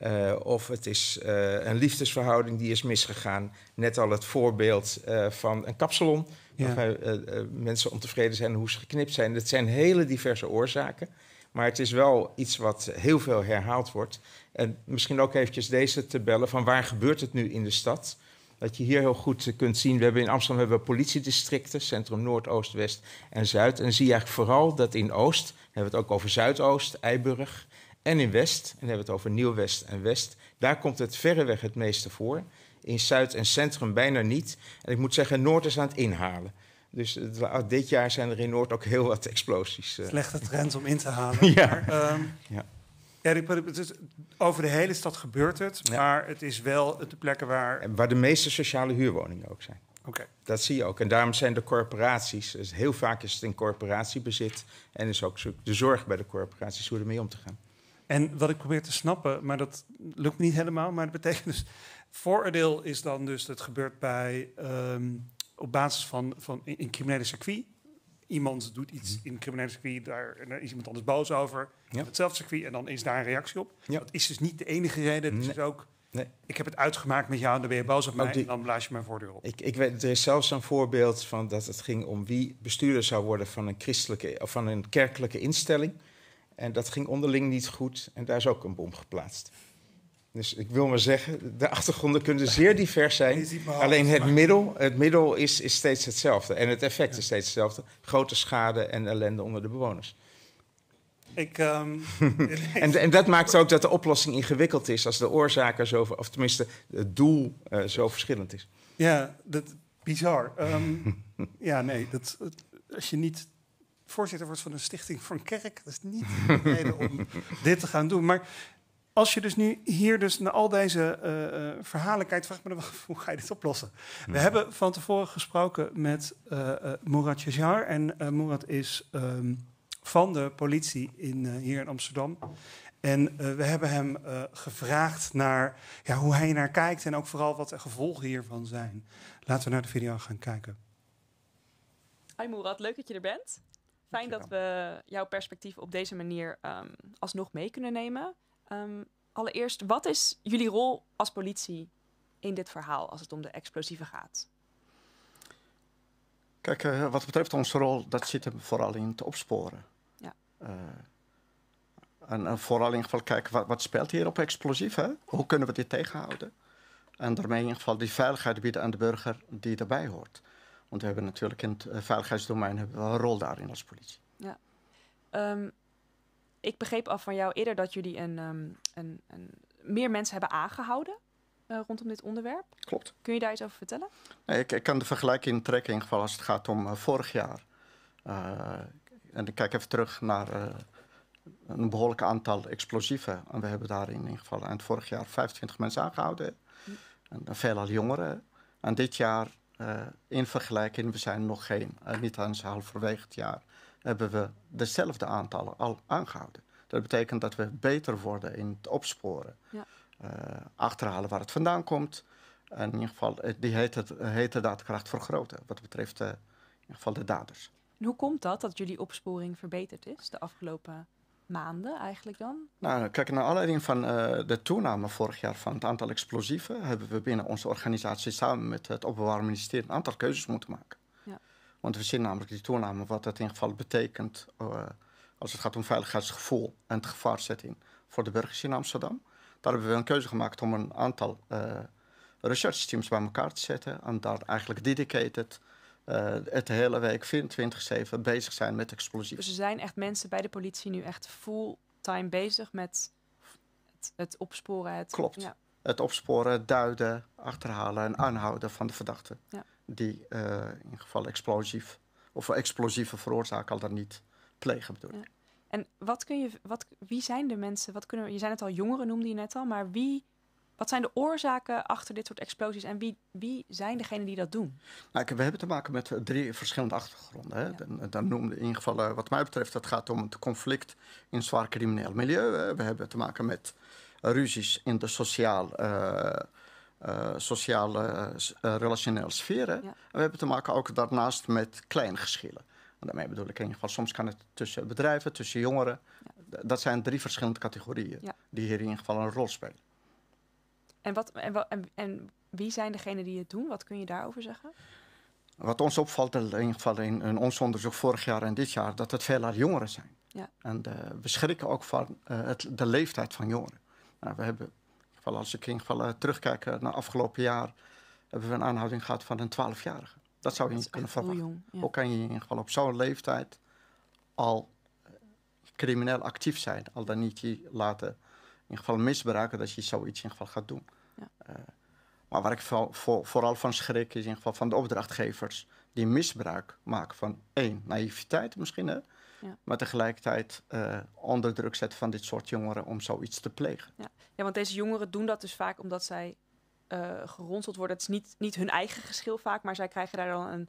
Eh, of het is eh, een liefdesverhouding die is misgegaan. Net al het voorbeeld eh, van een kapsalon. Waar mensen ontevreden zijn hoe ze geknipt zijn. Dat zijn hele diverse oorzaken. Maar het is wel iets wat heel veel herhaald wordt. En misschien ook eventjes deze te bellen van waar gebeurt het nu in de stad? Dat je hier heel goed kunt zien. We hebben in Amsterdam hebben we politiedistricten, Centrum Noord, Oost, West en Zuid. En zie je eigenlijk vooral dat in Oost, hebben we het ook over Zuidoost, Eiburg en in West, en dan hebben we het over Nieuw-West en West, daar komt het verreweg het meeste voor. In Zuid en Centrum bijna niet. En ik moet zeggen, Noord is aan het inhalen. Dus dit jaar zijn er in Noord ook heel wat explosies. Eh. Slechte trend om in te halen. Ehm, ja. ja. over de hele stad gebeurt het, maar het is wel de plekken waar... waar de meeste sociale huurwoningen ook zijn. Oké. Dat zie je ook. En daarom zijn de corporaties, dus heel vaak is het in corporatiebezit... en is ook de zorg bij de corporaties hoe ermee om te gaan. En wat ik probeer te snappen, maar dat lukt niet helemaal, maar dat betekent dus vooroordeel is dan dus, dat gebeurt bij, ehm, op basis van, van in, criminele circuit. Iemand doet iets mhm. in criminele circuit, daar, is iemand anders boos over. Hetzelfde circuit en dan is daar een reactie op. Dat is dus niet de enige reden. Het is ook, nee. ik heb het uitgemaakt met jou en dan ben je boos op mij en dan blaas je mijn voordeur op. Ik, ik weet, er is zelfs een voorbeeld van dat het ging om wie bestuurder zou worden van een, christelijke, of van een kerkelijke instelling. En dat ging onderling niet goed en daar is ook een bom geplaatst. Dus ik wil maar zeggen, de achtergronden kunnen zeer divers zijn. Alleen het middel, het middel is, is steeds hetzelfde. En het effect is steeds hetzelfde. Grote schade en ellende onder de bewoners. Ehm, ik, en, en, dat maakt ook dat de oplossing ingewikkeld is als de oorzaken zo, of tenminste het doel eh, zo verschillend is. Ja, dat bizar. Ehm, ja, nee, dat, als je niet voorzitter wordt van een stichting voor een kerk. Dat is niet de reden om dit te gaan doen. Maar als je dus nu hier dus naar al deze eh, eh, verhalen kijkt, vraag me dan hoe ga je dit oplossen? We mhm. hebben van tevoren gesproken met uh, eh, Murat Jajar. En uh, is ehm, van de politie in, hier in Amsterdam. En we hebben hem gevraagd naar ja, hoe hij naar kijkt en ook vooral wat de gevolgen hiervan zijn. Laten we naar de video gaan kijken. Hi Murat, leuk dat je er bent. Fijn dat we jouw perspectief op deze manier ehm, alsnog mee kunnen nemen. Ehm, allereerst, wat is jullie rol als politie in dit verhaal als het om de explosieven gaat? Kijk, eh, wat betreft onze rol, dat zit hem vooral in het opsporen. Ja. Eh, en, vooral in ieder geval kijken, wat, speelt hier op explosief? Hoe kunnen we dit tegenhouden? En daarmee in ieder geval die veiligheid bieden aan de burger die erbij hoort. Want we hebben natuurlijk in het eh, veiligheidsdomein hebben we een rol daarin als politie. Ja. Ehm, ik begreep al van jou eerder dat jullie een, ehm, een, een meer mensen hebben aangehouden eh, rondom dit onderwerp. Klopt. Kun je daar iets over vertellen? Nee, ik, kan de vergelijking trekken in ieder geval als het gaat om eh, vorig jaar. en ik kijk even terug naar een behoorlijk aantal explosieven. En we hebben daar in ieder geval eind vorig jaar 25 mensen aangehouden. Hm. en veelal jongeren. En dit jaar eh, in vergelijking, we zijn nog geen, eh, niet aan eens halverwege het jaar, hebben we dezelfde aantallen al aangehouden. Dat betekent dat we beter worden in het opsporen. Ja. Eh, achterhalen waar het vandaan komt. En in ieder geval, die heet de daadkracht vergroten, wat betreft uh, in ieder geval de daders. En hoe komt dat, dat jullie opsporing verbeterd is de afgelopen maanden eigenlijk dan? Nou, kijk, naar aanleiding van eh, de toename vorig jaar van het aantal explosieven... hebben we binnen onze organisatie samen met het Openbaar Ministerie... een aantal keuzes moeten maken. Ja. Want we zien namelijk die toename, wat dat in geval betekent... Eh, als het gaat om veiligheidsgevoel en het gevaarzetting voor de burgers in Amsterdam. Daar hebben we een keuze gemaakt om een aantal uh, eh, research teams bij elkaar te zetten... en daar eigenlijk dedicated eh, het hele week 24-7 bezig zijn met explosieven. Dus er zijn echt mensen bij de politie nu echt fulltime bezig met het, opsporen. Het, Klopt. Ja. Het opsporen, duiden, achterhalen en aanhouden van de verdachten. Die uh, in geval explosief of explosieve veroorzaken al dan niet plegen bedoel ja. En wat kun je, wat, wie zijn de mensen? Wat kunnen je zijn het al jongeren, noemde je net al, maar wie wat zijn de oorzaken achter dit soort explosies en wie, wie zijn degenen die dat doen? Nou, we hebben te maken met drie verschillende achtergronden. Hè. Ja. we noemde in ieder eh, wat mij betreft, het gaat om het conflict in zwaar crimineel milieu. We hebben te maken met ruzies in de sociaal, eh, eh, sociale, relationele sferen. we hebben te maken ook daarnaast met kleingeschillen. En daarmee bedoel ik in ieder geval, soms kan het tussen bedrijven, tussen jongeren. Dat zijn drie verschillende categorieën die hier in ieder geval een rol spelen. En, wat, en, en, wie zijn degenen die het doen? Wat kun je daarover zeggen? Wat ons opvalt, in geval in, ons onderzoek vorig jaar en dit jaar, dat het veelal jongeren zijn. Ja. En eh, we schrikken ook van eh, de leeftijd van jongeren. Nou, we hebben, als ik in eh, terugkijk naar afgelopen jaar, hebben we een aanhouding gehad van een 12-jarige. Dat zou je niet kunnen verwachten. Hoe kan je in ieder geval op zo'n leeftijd al crimineel actief zijn, al dan niet je laten in geval misbruiken, dat je zoiets in geval gaat doen. Ja. Eh, maar waar ik vooral, vooral van schrik is in geval van de opdrachtgevers die misbruik maken van één, naïviteit misschien, hè? Ja. Maar tegelijkertijd uh, onder druk zetten van dit soort jongeren om zoiets te plegen. Ja, ja want deze jongeren doen dat dus vaak omdat zij uh, geronseld worden. Het is niet, niet hun eigen geschil vaak, maar zij krijgen daar dan een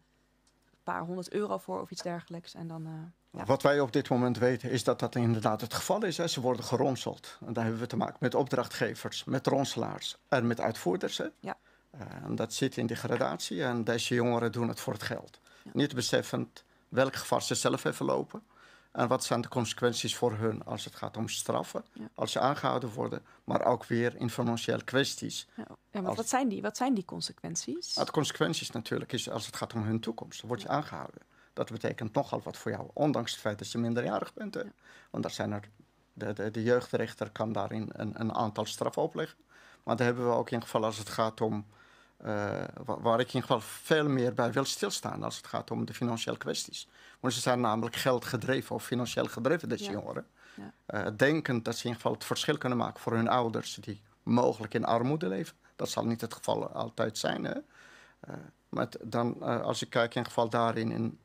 paar honderd euro voor of iets dergelijks. En dan. Wat wij op dit moment weten is dat dat inderdaad het geval is. Hè. Ze worden geronseld. En daar hebben we te maken met opdrachtgevers, met ronselaars en met uitvoerders. Hè. Ja. Eh, en dat zit in de gradatie en deze jongeren doen het voor het geld. Niet beseffend welk gevaar ze zelf hebben lopen en wat zijn de consequenties voor hun als het gaat om straffen, als ze aangehouden worden, maar ook weer in financiële kwesties. Ja, wat, zijn die, wat zijn die consequenties? Nou, de consequenties natuurlijk is als het gaat om hun toekomst, word je aangehouden. Dat betekent nogal wat voor jou, ondanks het feit dat je minderjarig bent. Hè? Want daar zijn er, de, de, de jeugdrechter kan daarin een, een aantal straf opleggen. Maar daar hebben we ook in geval als het gaat om, eh, waar ik in geval veel meer bij wil stilstaan als het gaat om de financiële kwesties. Want ze zijn namelijk geld gedreven of financieel gedreven, deze jongeren. Ja. Eh, denkend dat ze in geval het verschil kunnen maken voor hun ouders die mogelijk in armoede leven. Dat zal niet het geval altijd zijn. Hè? Eh, maar dan, als ik kijk in geval daarin in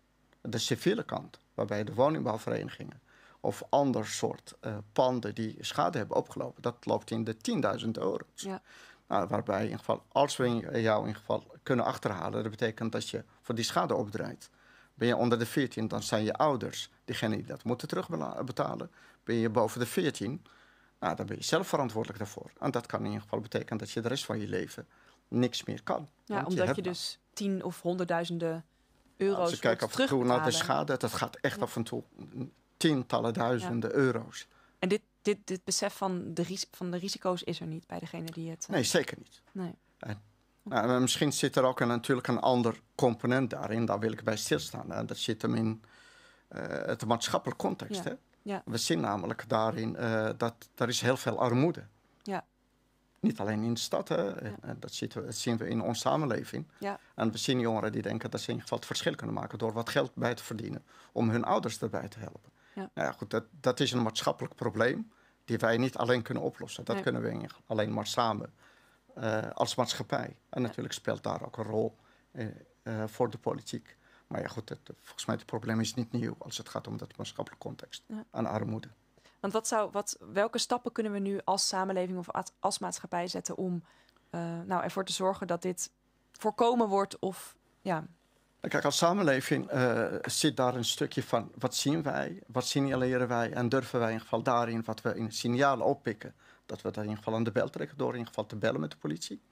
de civiele kant, waarbij de woningbouwverenigingen of ander soort eh, panden die schade hebben opgelopen, dat loopt in de 10.000 euro. Ja. Nou, waarbij in geval, als we eh, jou in geval kunnen achterhalen, dat betekent dat je voor die schade opdraait. Ben je onder de 14, dan zijn je ouders diegenen die dat moeten terugbetalen. Eh, ben je boven de 14, nou, dan ben je zelf verantwoordelijk daarvoor. En dat kan in ieder geval betekenen dat je de rest van je leven niks meer kan. Ja, omdat je, je dus tien of honderdduizenden euro's Als je kijk af en toe naar de schade, dat gaat echt af en toe tientallen duizenden euro's. En dit, dit, dit besef van de, van de risico's is er niet bij degene die het... Eh, nee, zeker niet. Nee. En, nou, misschien zit er ook een, natuurlijk een ander component daarin. Daar wil ik bij stilstaan. En dat zit hem in uh, het maatschappelijk context. Hè? We zien namelijk daarin eh, dat er is heel veel armoede is niet alleen in de stad, hè. Eh, dat, zien we, zien we, in onze samenleving. Ja. En we zien jongeren die denken dat ze in ieder geval het verschil kunnen maken door wat geld bij te verdienen om hun ouders erbij te helpen. Ja. Nou ja, goed, dat, dat is een maatschappelijk probleem die wij niet alleen kunnen oplossen. Dat kunnen we alleen maar samen eh, als maatschappij. En natuurlijk speelt daar ook een rol eh, voor de politiek. Maar ja, goed, het, volgens mij is het probleem niet nieuw als het gaat om dat maatschappelijke context en armoede. Want wat zou, wat, welke stappen kunnen we nu als samenleving of als, maatschappij zetten om eh, nou, ervoor te zorgen dat dit voorkomen wordt of ja, Kijk, als samenleving eh, zit daar een stukje van wat zien wij, wat signaleren wij en durven wij in geval daarin wat we in signalen oppikken, dat we dat in geval aan de bel trekken door in geval te bellen met de politie.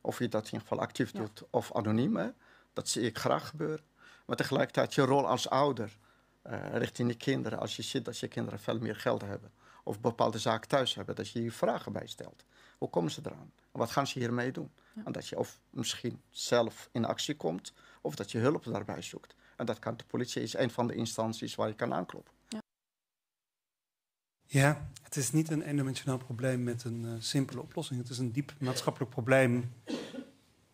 Of je dat in geval actief doet of anoniem, dat zie ik graag gebeuren. Maar tegelijkertijd je rol als ouder eh, richting de kinderen. Als je ziet dat je kinderen veel meer geld hebben of bepaalde zaken thuis hebben, dat je hier vragen bij stelt. Hoe komen ze eraan? Wat gaan ze hiermee doen? Ja. En dat je of misschien zelf in actie komt, of dat je hulp daarbij zoekt. En dat kan de politie, is een van de instanties waar je kan aankloppen. Ja, het is niet een eendimensionaal probleem met een eh, simpele oplossing. Het is een diep maatschappelijk probleem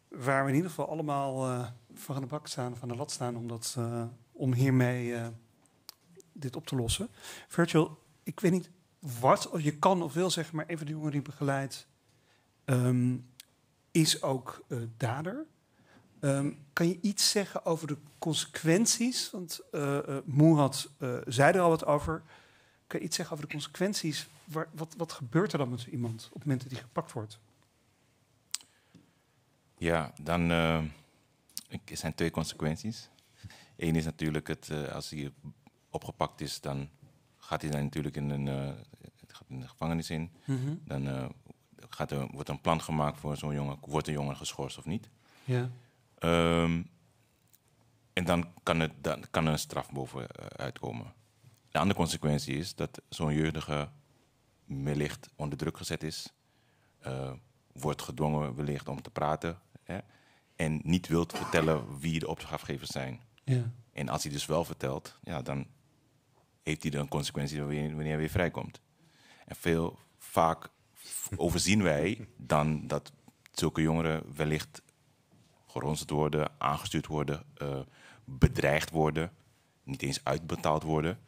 waar we in ieder geval allemaal uh, van de bak staan, van de lat staan, omdat, uh, om hiermee dit op te lossen. Virtual, ik weet niet wat of je kan of wil zeggen, maar even de jongeren die begeleid ehm, is ook eh, dader. Ehm, kan je iets zeggen over de consequenties? Want uh, eh, had, eh, zei er al wat over. Kan je iets zeggen over de consequenties? wat, wat gebeurt er dan met iemand op het moment dat hij gepakt wordt? Ja, dan er zijn twee consequenties. Eén is natuurlijk het, als je opgepakt is, dan gaat hij dan natuurlijk in een, eh, gaat in de gevangenis in. Mhm. Dan eh, gaat er, wordt een plan gemaakt voor zo'n jongen. Wordt de jongen geschorst of niet? Ja. Ehm, en dan kan, het, dan kan er een straf boven eh, uitkomen. De andere consequentie is dat zo'n jeugdige wellicht onder druk gezet is, wordt gedwongen wellicht om te praten hè, en niet wilt vertellen wie de opdrachtgevers zijn. Ja. En als hij dus wel vertelt, ja, dan heeft hij dan consequenties wanneer hij weer vrijkomt. En veel vaak overzien wij dan dat zulke jongeren wellicht geronseld worden, aangestuurd worden, eh, bedreigd worden, niet eens uitbetaald worden.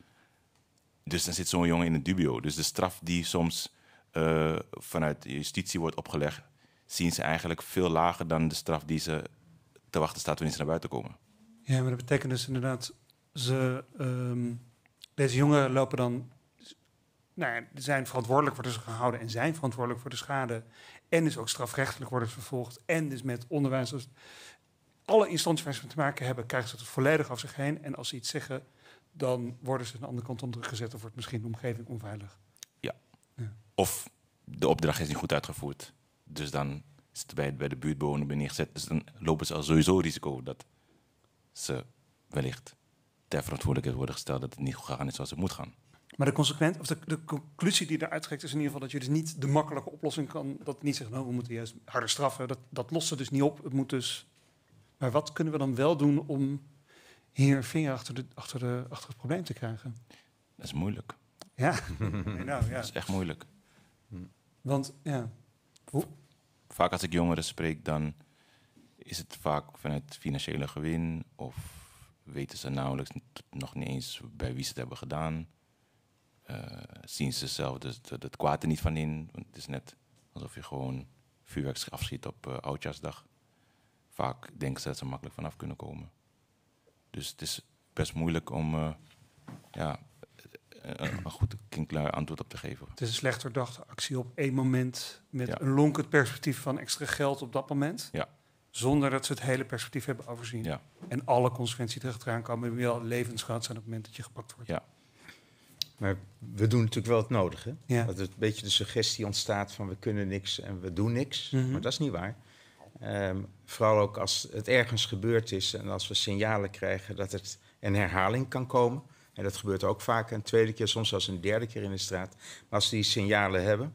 Dus dan zit zo'n jongen in het dubio. Dus de straf die soms eh, vanuit vanuit justitie wordt opgelegd, zien ze eigenlijk veel lager dan de straf die ze te wachten staat wanneer ze naar buiten komen. Ja, maar dat betekent dus inderdaad, ze ehm, deze jongeren lopen dan, nou zijn verantwoordelijk worden ze gehouden en zijn verantwoordelijk voor de schade. En dus ook strafrechtelijk worden vervolgd. En dus met onderwijs. alle instanties waar ze te maken hebben, krijgen ze het volledig af zich heen. En als ze iets zeggen, dan worden ze aan de andere kant onder gezet of wordt misschien de omgeving onveilig. Ja. ja. Of de opdracht is niet goed uitgevoerd. Dus dan is het bij, bij de buurtbewoner neergezet. Dus dan lopen ze al sowieso risico dat ze wellicht ter verantwoordelijkheid worden gesteld dat het niet gegaan is zoals het moet gaan. Maar de, consequent, of de, conclusie die eruit trekt is in ieder geval dat je dus niet de makkelijke oplossing kan. Dat niet zeggen, nou, we moeten juist harder straffen. Dat, dat lost ze dus niet op. Het moet dus. Maar wat kunnen we dan wel doen om hier een vinger achter, de, achter, de, achter het probleem te krijgen? Dat is moeilijk. Ja, nou, ja. dat is echt moeilijk. Want ja, hoe? Vaak als ik jongeren spreek, dan is het vaak vanuit financiële gewin of weten ze nauwelijks nog niet eens bij wie ze het hebben gedaan. Eh, zien ze zelf dus het, kwaad er niet van in. Want het is net alsof je gewoon vuurwerk afschiet op eh, Oudjaarsdag. Vaak denken ze dat ze makkelijk vanaf kunnen komen. Dus het is best moeilijk om eh, ja, een, goed kinklaar antwoord op te geven. Het is een slechter dag. actie op één moment met een lonkend perspectief van extra geld op dat moment. Ja zonder dat ze het hele perspectief hebben overzien. Ja. En alle consequenties terecht kan, komen, die wel levensschat zijn op het moment dat je gepakt wordt. Ja. Maar we doen natuurlijk wel het nodige. Dat het een beetje de suggestie ontstaat van we kunnen niks en we doen niks. Mhm. Maar dat is niet waar. Ehm, vooral ook als het ergens gebeurd is en als we signalen krijgen dat het een herhaling kan komen. En dat gebeurt ook vaak een tweede keer, soms zelfs een derde keer in de straat. Maar als die signalen hebben,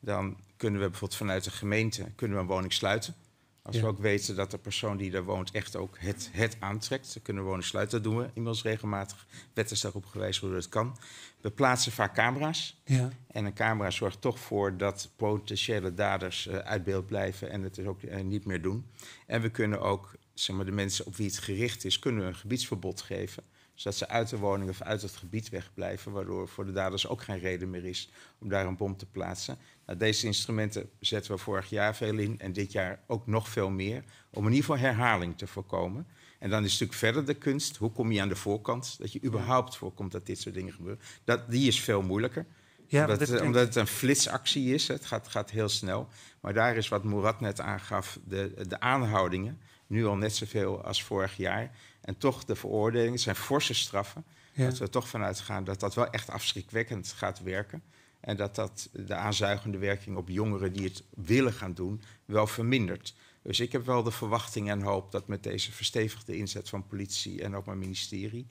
dan kunnen we bijvoorbeeld vanuit de gemeente kunnen we een woning sluiten. Als we ook weten dat de persoon die daar woont echt ook het, het aantrekt. Ze kunnen wonen sluiten. Dat doen we inmiddels regelmatig. Wet is daarop gewezen hoe dat kan. We plaatsen vaak camera's. Ja. En een camera zorgt toch voor dat potentiële daders eh, uit beeld blijven en het dus ook eh, niet meer doen. En we kunnen ook zeg maar, de mensen op wie het gericht is, kunnen een gebiedsverbod geven zodat ze uit de woning of uit het gebied wegblijven, waardoor voor de daders ook geen reden meer is om daar een bom te plaatsen. Nou, deze instrumenten zetten we vorig jaar veel in en dit jaar ook nog veel meer, om in ieder geval herhaling te voorkomen. En dan is natuurlijk verder de kunst, hoe kom je aan de voorkant, dat je überhaupt voorkomt dat dit soort dingen gebeuren. Dat, die is veel moeilijker. Ja, omdat, het, omdat, het een flitsactie is, het gaat, gaat, heel snel. Maar daar is wat Murat net aangaf, de, de aanhoudingen, nu al net zoveel als vorig jaar. En toch de veroordelingen, zijn forse straffen. Dat we er toch vanuit gaan dat dat wel echt afschrikwekkend gaat werken. En dat dat de aanzuigende werking op jongeren die het willen gaan doen, wel vermindert. Dus ik heb wel de verwachting en hoop dat met deze verstevigde inzet van politie en ook mijn ministerie.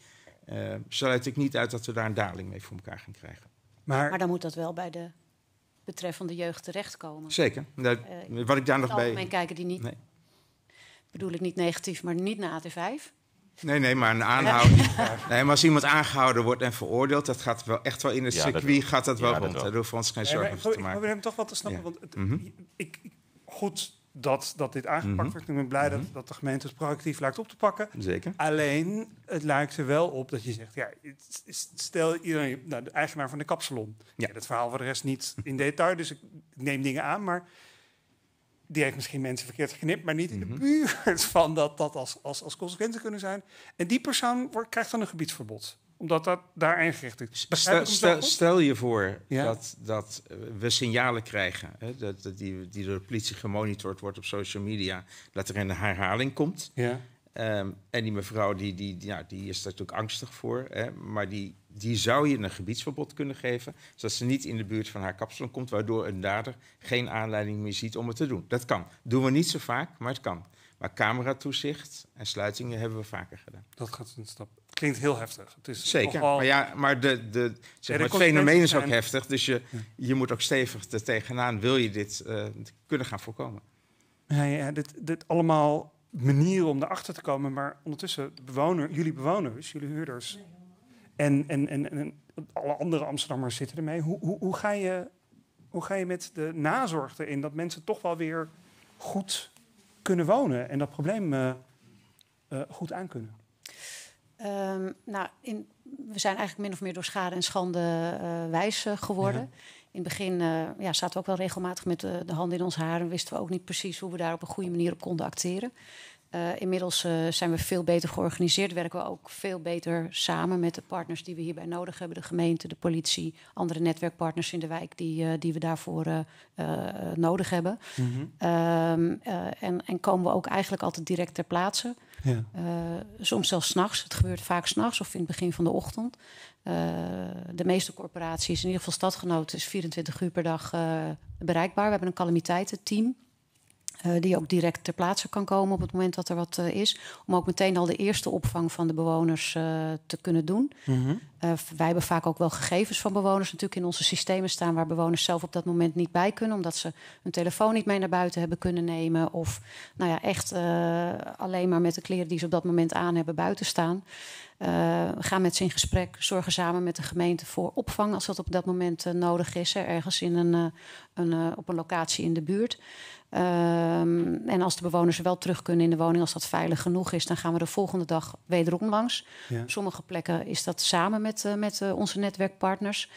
Uh, sluit ik niet uit dat we daar een daling mee voor elkaar gaan krijgen. Maar, maar dan moet dat wel bij de betreffende jeugd terechtkomen. Zeker. Dat, eh, wat ik daar nog bij. Mijn kijken die niet. Nee. Bedoel ik niet negatief, maar niet na AT5. Nee, nee, maar een aanhouding. Nee, maar als iemand aangehouden wordt en veroordeeld, dat gaat wel echt wel in het circuit, gaat dat wel rond. Daar hoeven we ons geen zorgen over te maken. Ik hebben hem toch wel te snappen, want mhm. ik, goed dat, dat dit aangepakt mhm. wordt. Ik ben blij dat, mhm. dat de gemeente het proactief lijkt op te pakken. Zeker. Alleen, het lijkt er wel op dat je zegt... Ja, stel iedereen, nou, de eigenaar van de kapsalon. ja dat verhaal voor de rest niet in detail, dus ik neem dingen aan. Maar die heeft misschien mensen verkeerd geknipt, maar niet in de mhm. buurt van dat dat als, als, als consequentie kunnen zijn. En die persoon wordt, krijgt dan een gebiedsverbod omdat dat daar ingericht is. Stel, stel, je voor dat, dat we signalen krijgen, hè, dat, dat die, die door de politie gemonitord wordt op social media, dat er een herhaling komt. Ja. Ehm, en die mevrouw die, die, die, nou, die is daar natuurlijk angstig voor. Hè, maar die, die zou je een gebiedsverbod kunnen geven. Zodat ze niet in de buurt van haar kapsalon komt. Waardoor een dader geen aanleiding meer ziet om het te doen. Dat kan. Doen we niet zo vaak, maar het kan. Maar cameratoezicht en sluitingen hebben we vaker gedaan. Dat gaat een stap. Klinkt heel heftig. Het is Zeker. Maar, ja, maar de, de, zeg maar, het fenomeen is ook heftig. Dus je, je moet ook stevig er tegenaan. Wil je dit eh, kunnen gaan voorkomen? Ja, ja dit, dit allemaal manieren om erachter te komen. Maar ondertussen, bewoner, jullie bewoners, jullie huurders en, en, en, alle andere Amsterdammers zitten ermee. Hoe, hoe, hoe, ga je, hoe ga je met de nazorg erin dat mensen toch wel weer goed kunnen wonen en dat probleem eh, eh, goed aankunnen? Um, nou, in, we zijn eigenlijk min of meer door schade en schande eh, wijs geworden in het begin eh, ja, zaten we ook wel regelmatig met eh, de, de in ons haar en wisten we ook niet precies hoe we daar op een goede manier op konden acteren. Eh, inmiddels eh, zijn we veel beter georganiseerd, werken we ook veel beter samen met de partners die we hierbij nodig hebben, de gemeente, de politie, andere netwerkpartners in de wijk die, eh, die we daarvoor nodig hebben. Mhm. Ehm, en, en, komen we ook eigenlijk altijd direct ter plaatse. Ja. soms zelfs s'nachts, het gebeurt vaak s'nachts of in het begin van de ochtend. de meeste corporaties, in ieder geval stadgenoten, is 24 uur per dag bereikbaar. We hebben een calamiteitenteam. Eh, die ook direct ter plaatse kan komen op het moment dat er wat eh, is. Om ook meteen al de eerste opvang van de bewoners eh, te kunnen doen. Mhm. wij hebben vaak ook wel gegevens van bewoners natuurlijk in onze systemen staan. waar bewoners zelf op dat moment niet bij kunnen. omdat ze hun telefoon niet mee naar buiten hebben kunnen nemen. of nou ja, echt alleen maar met de kleren die ze op dat moment aan hebben buiten staan. We eh, gaan met ze in gesprek, zorgen samen met de gemeente voor opvang als dat op dat moment eh, nodig is. ergens in een, eh, een op een locatie in de buurt. Ehm, en als de bewoners wel terug kunnen in de woning, als dat veilig genoeg is, dan gaan we de volgende dag wederom langs. sommige plekken is dat samen met, met onze netwerkpartners.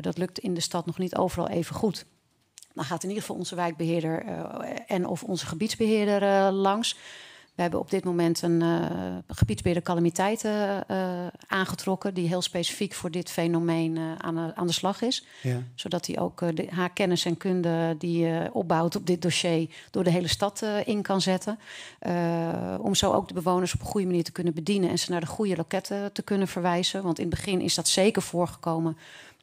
dat lukt in de stad nog niet overal even goed. Dan gaat in ieder geval onze wijkbeheerder en of onze gebiedsbeheerder langs. We hebben op dit moment een uh, eh, gebiedsbeheerder calamiteiten eh, aangetrokken, die heel specifiek voor dit fenomeen eh, aan, aan, de slag is. Ja. Zodat hij ook haar kennis en kunde die opbouwt op dit dossier door de hele stad in kan zetten. om zo ook de bewoners op een goede manier te kunnen bedienen en ze naar de goede loketten te kunnen verwijzen. Want in het begin is dat zeker voorgekomen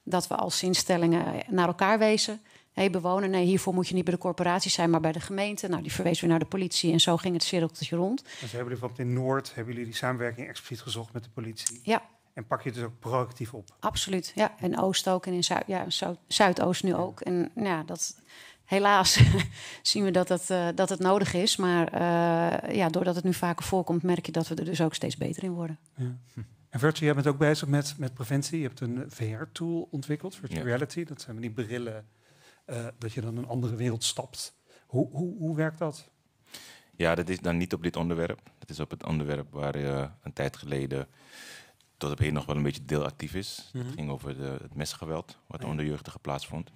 dat we als instellingen naar elkaar wezen hey, bewoner, nee, hiervoor moet je niet bij de corporatie zijn, maar bij de gemeente. Nou, die verwees weer naar de politie en zo ging het cirkeltje rond. Dus hebben jullie bijvoorbeeld in Noord, hebben jullie die samenwerking expliciet gezocht met de politie? Ja. En pak je het dus ook proactief op? Absoluut, ja. En Oost ook en in Zuid, ja, Zuidoost nu ook. En nou ja, dat, helaas zien we dat, dat, eh, dat het nodig is. Maar eh, ja, doordat het nu vaker voorkomt, merk je dat we er dus ook steeds beter in worden. Ja. En Virtue, jij bent ook bezig met, met preventie. Je hebt een VR-tool ontwikkeld, Virtual Reality. Dat zijn die brillen eh, dat je dan een andere wereld stapt. Hoe, hoe, hoe werkt dat? Ja, dat is dan niet op dit onderwerp. Dat is op het onderwerp waar eh, een tijd geleden tot op heden nog wel een beetje deelactief is. Mm Het mhm. ging over de, het mesgeweld wat ah, onder jeugdige plaatsvond.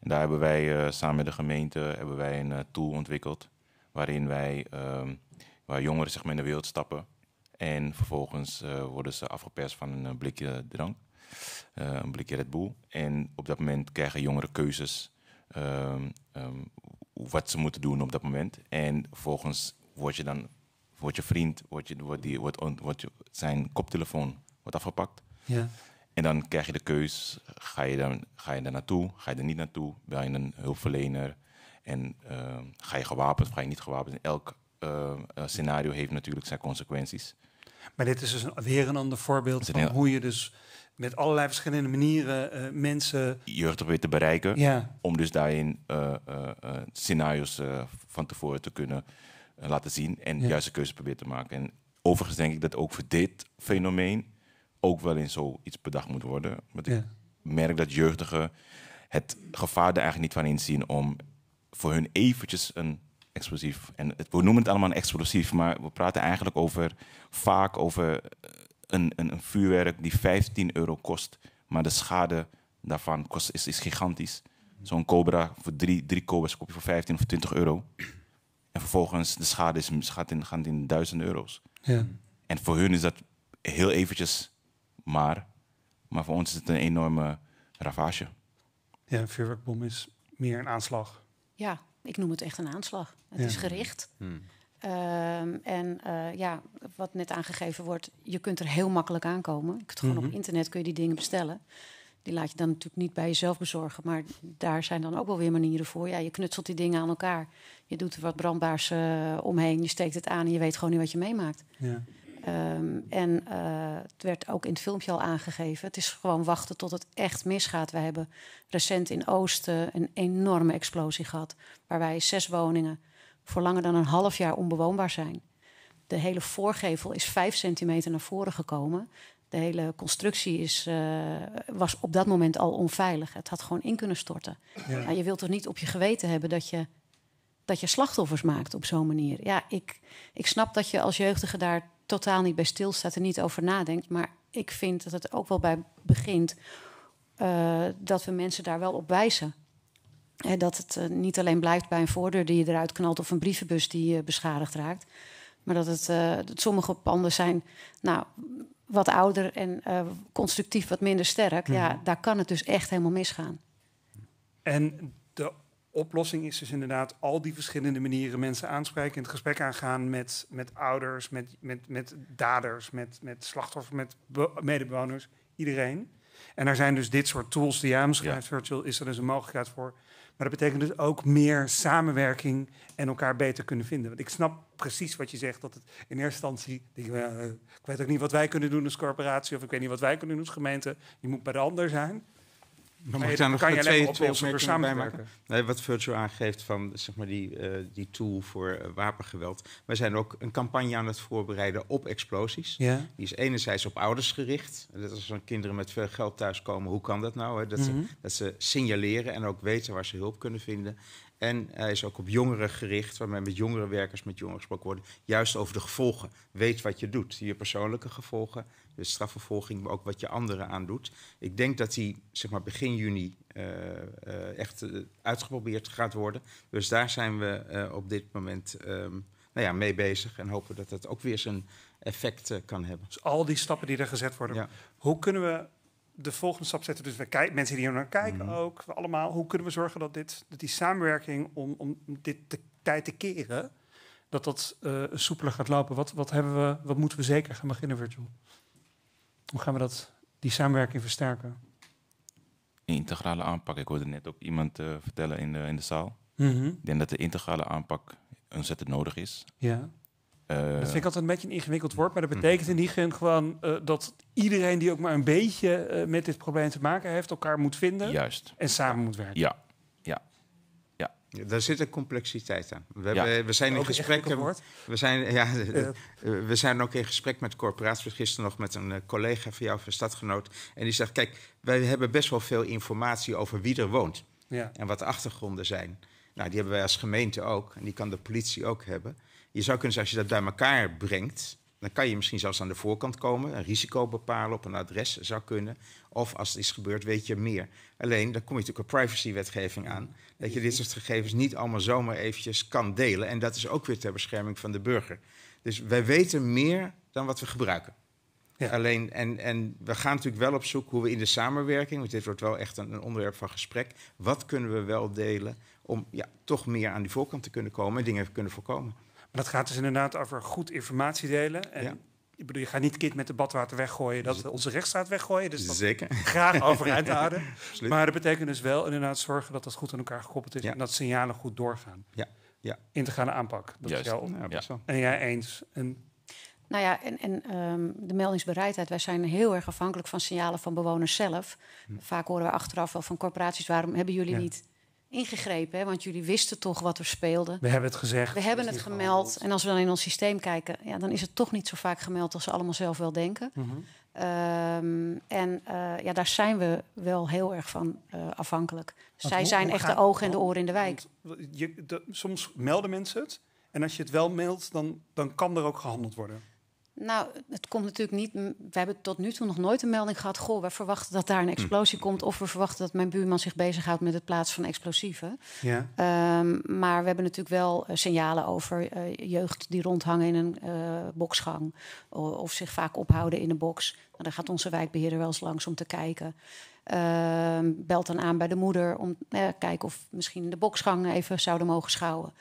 En daar hebben wij eh, samen met de gemeente hebben wij een tool ontwikkeld waarin wij ehm, waar jongeren zich maar, in de wereld stappen. En vervolgens worden ze afgeperst van een blikje drank. een blikje Red Bull. En op dat moment krijgen jongeren keuzes Ehm, ehm, wat ze moeten doen op dat moment. En volgens wordt je dan, wordt je vriend, wordt, je, wordt, die, zijn koptelefoon wordt afgepakt. Ja. En dan krijg je de keus, ga je, dan, ga je daar naartoe, ga je er niet naartoe, Ben je een hulpverlener en ehm, ga je gewapend of ga je niet gewapend. Elk eh, scenario heeft natuurlijk zijn consequenties. Maar dit is dus weer een ander voorbeeld van hoe je dus met allerlei verschillende manieren uh, mensen. Jeugd weer te bereiken. Om dus daarin eh, eh, scenario's van tevoren te kunnen laten zien en de juiste keuze proberen te maken. En overigens denk ik dat ook voor dit fenomeen ook wel eens zoiets bedacht moet worden. Want ik merk dat jeugdigen het gevaar er eigenlijk niet van inzien om voor hun eventjes een explosief. En het, we noemen het allemaal een explosief, maar we praten eigenlijk over vaak over een, een, vuurwerk die 15 euro kost, maar de schade daarvan kost, is, is gigantisch. Zo'n cobra, voor drie, drie cobras kop je voor 15 of 20 euro. En vervolgens de schade is, gaat, in, gaat in duizenden euro's. Ja. En voor hun is dat heel eventjes maar. Maar voor ons is het een enorme ravage. Ja, een vuurwerkbom is meer een aanslag. Ja, ik noem het echt een aanslag. Het is gericht. Hmm. Ehm, en eh, ja, wat net aangegeven wordt, je kunt er heel makkelijk aankomen. Je kunt gewoon op mhm. internet kun je die dingen bestellen. Die laat je dan natuurlijk niet bij jezelf bezorgen. Maar daar zijn dan ook wel weer manieren voor. Ja, je knutselt die dingen aan elkaar. Je doet er wat brandbaars eh, omheen. Je steekt het aan en je weet gewoon niet wat je meemaakt. Ja. Ehm, en eh, het werd ook in het filmpje al aangegeven. Het is gewoon wachten tot het echt misgaat. We hebben recent in Oosten een enorme explosie gehad. Waarbij zes woningen voor langer dan een half jaar onbewoonbaar zijn. De hele voorgevel is 5 centimeter naar voren gekomen. De hele constructie is, eh, was op dat moment al onveilig. Het had gewoon in kunnen storten. Ja. je wilt toch niet op je geweten hebben dat je, dat je slachtoffers maakt op zo'n manier. Ja, ik, ik snap dat je als jeugdige daar totaal niet bij stilstaat en niet over nadenkt. Maar ik vind dat het ook wel bij begint eh, dat we mensen daar wel op wijzen dat het eh, niet alleen blijft bij een voordeur die je eruit knalt of een brievenbus die uh, beschadigd raakt. Maar dat, het, eh, dat sommige panden zijn nou, wat ouder en eh, constructief wat minder sterk. Ja, mhm. daar kan het dus echt helemaal misgaan. En de oplossing is dus inderdaad al die verschillende manieren mensen aanspreken, in het gesprek aangaan met, met ouders, met, met, met daders, met, met slachtoffers, met medebewoners, iedereen. En er zijn dus dit soort tools die je aanschrijft, ja. virtual, is er dus een mogelijkheid voor maar dat betekent dus ook meer samenwerking en elkaar beter kunnen vinden. Want ik snap precies wat je zegt, dat het in eerste instantie... Ik, eh, ik weet ook niet wat wij kunnen doen als corporatie of ik weet niet wat wij kunnen doen als gemeente. Je moet bij de ander zijn. Dan moet je daar nog kan je twee, twee opmerkingen bij maken. Nee, wat Virtual aangeeft van zeg maar, die, eh, die tool voor eh, wapengeweld. Wij zijn ook een campagne aan het voorbereiden op explosies. Die is enerzijds op ouders gericht. Dat als kinderen met veel geld thuiskomen, hoe kan dat nou? Hè? Dat, ze, mhm. dat ze signaleren en ook weten waar ze hulp kunnen vinden. En hij is ook op jongeren gericht, waarmee met jongerenwerkers met jongeren gesproken worden. Juist over de gevolgen. Weet wat je doet. Je persoonlijke gevolgen, de strafvervolging, maar ook wat je anderen aandoet. Ik denk dat die zeg maar, begin juni eh, eh, echt eh, uitgeprobeerd gaat worden. Dus daar zijn we op dit moment ehm, nou ja, mee bezig. En hopen dat dat ook weer zijn effect kan hebben. Dus al die stappen die er gezet worden. Hoe kunnen we de volgende stap zetten. Dus we kijken, mensen die hier naar kijken mm-hmm. ook, we allemaal, hoe kunnen we zorgen dat, dit, dat die samenwerking om, om dit de tijd te keren, dat dat soepeler gaat lopen? Wat, wat, hebben we, wat moeten we zeker gaan beginnen, Virgil? Hoe gaan we dat, die samenwerking versterken? Integrale aanpak. Ik hoorde net ook iemand eh, vertellen in de, in de zaal. Mhm. Ik denk dat de integrale aanpak ontzettend nodig is. Ja. Uh, dat vind ik altijd een beetje een ingewikkeld woord, maar dat betekent in die zin gewoon eh, dat iedereen die ook maar een beetje met dit probleem te maken heeft, elkaar moet vinden. Juist. En samen moet werken. Ja, ja, daar zit een complexiteit aan. We, hebben, we zijn in gesprek. We zijn, ja, eh, we zijn ook in gesprek met corporaties. Gisteren nog met een eh, collega van jou, van stadgenoot. En die zegt: Kijk, wij hebben best wel veel informatie over wie er woont. En wat de achtergronden zijn. Nou, die hebben wij als gemeente ook. En die kan de politie ook hebben. Je zou kunnen zeggen: als je dat bij elkaar brengt. Dan kan je misschien zelfs aan de voorkant komen, een risico bepalen op een adres zou kunnen. Of als het is gebeurd, weet je meer. Alleen dan kom je natuurlijk een privacywetgeving aan. Dat je dit soort gegevens niet allemaal zomaar eventjes kan delen. En dat is ook weer ter bescherming van de burger. Dus wij weten meer dan wat we gebruiken. Ja. Alleen, en, en we gaan natuurlijk wel op zoek hoe we in de samenwerking, want dit wordt wel echt een, een, onderwerp van gesprek, wat kunnen we wel delen om ja, toch meer aan die voorkant te kunnen komen en dingen kunnen voorkomen. Maar dat gaat dus inderdaad over goed informatie delen. En ja ik bedoel, je gaat niet kind met de badwater weggooien, dat onze rechtsstaat weggooien. Dus Zeker. graag overeind houden. maar dat betekent dus wel inderdaad zorgen dat dat goed aan elkaar gekoppeld is en dat signalen goed doorgaan. Ja. Ja. Integrale aanpak. Dat Juist. is jouw ja, ja. En jij eens. En... Nou ja, en, en ehm, de meldingsbereidheid. Wij zijn heel erg afhankelijk van signalen van bewoners zelf. Hm. Vaak horen we achteraf wel van corporaties: waarom hebben jullie niet ingegrepen. Hè? Want jullie wisten toch wat er speelde. We hebben het gezegd. We hebben het gemeld. En als we dan in ons systeem kijken, ja, dan is het toch niet zo vaak gemeld als ze allemaal zelf wel denken. Mhm. Ehm, en eh, ja, daar zijn we wel heel erg van eh, afhankelijk. Zij zijn echt de ogen en de oren in de wijk. Je, soms melden mensen het. En als je het wel mailt, dan, dan kan er ook gehandeld worden. Nou, het komt natuurlijk niet. We hebben tot nu toe nog nooit een melding gehad. Goh, we verwachten dat daar een hm. explosie komt. Of we verwachten dat mijn buurman zich bezighoudt met het plaatsen van explosieven. Ja. Ehm, maar we hebben natuurlijk wel eh, signalen over eh, jeugd die rondhangen in een uh, boksgang. Of, zich vaak ophouden in een box. Nou, gaat onze wijkbeheerder wel eens langs om te kijken. Bel ehm, belt dan aan bij de moeder om te kijken of misschien de boksgang even zouden mogen schouwen.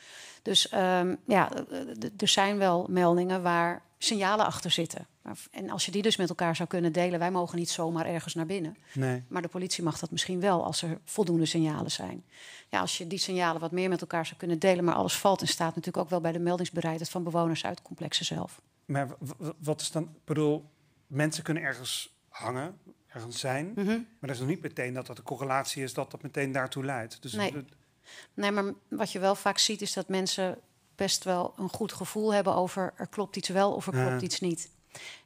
Dus ehm, ja, eh, er zijn wel meldingen waar signalen achter zitten. En als je die dus met elkaar zou kunnen delen, wij mogen niet zomaar ergens naar binnen. Nee. Maar de politie mag dat misschien wel als er voldoende signalen zijn. Ja, als je die signalen wat meer met elkaar zou kunnen delen, maar alles valt en staat natuurlijk ook wel bij de meldingsbereidheid van bewoners uit complexen zelf. Maar wat is dan, ik bedoel, mensen kunnen ergens hangen, ergens zijn, mhm. maar dat is nog niet meteen dat dat de correlatie is dat dat meteen daartoe leidt. Dus Nee, maar wat je wel vaak ziet is dat mensen best wel een goed gevoel hebben over er klopt iets wel of er klopt iets niet.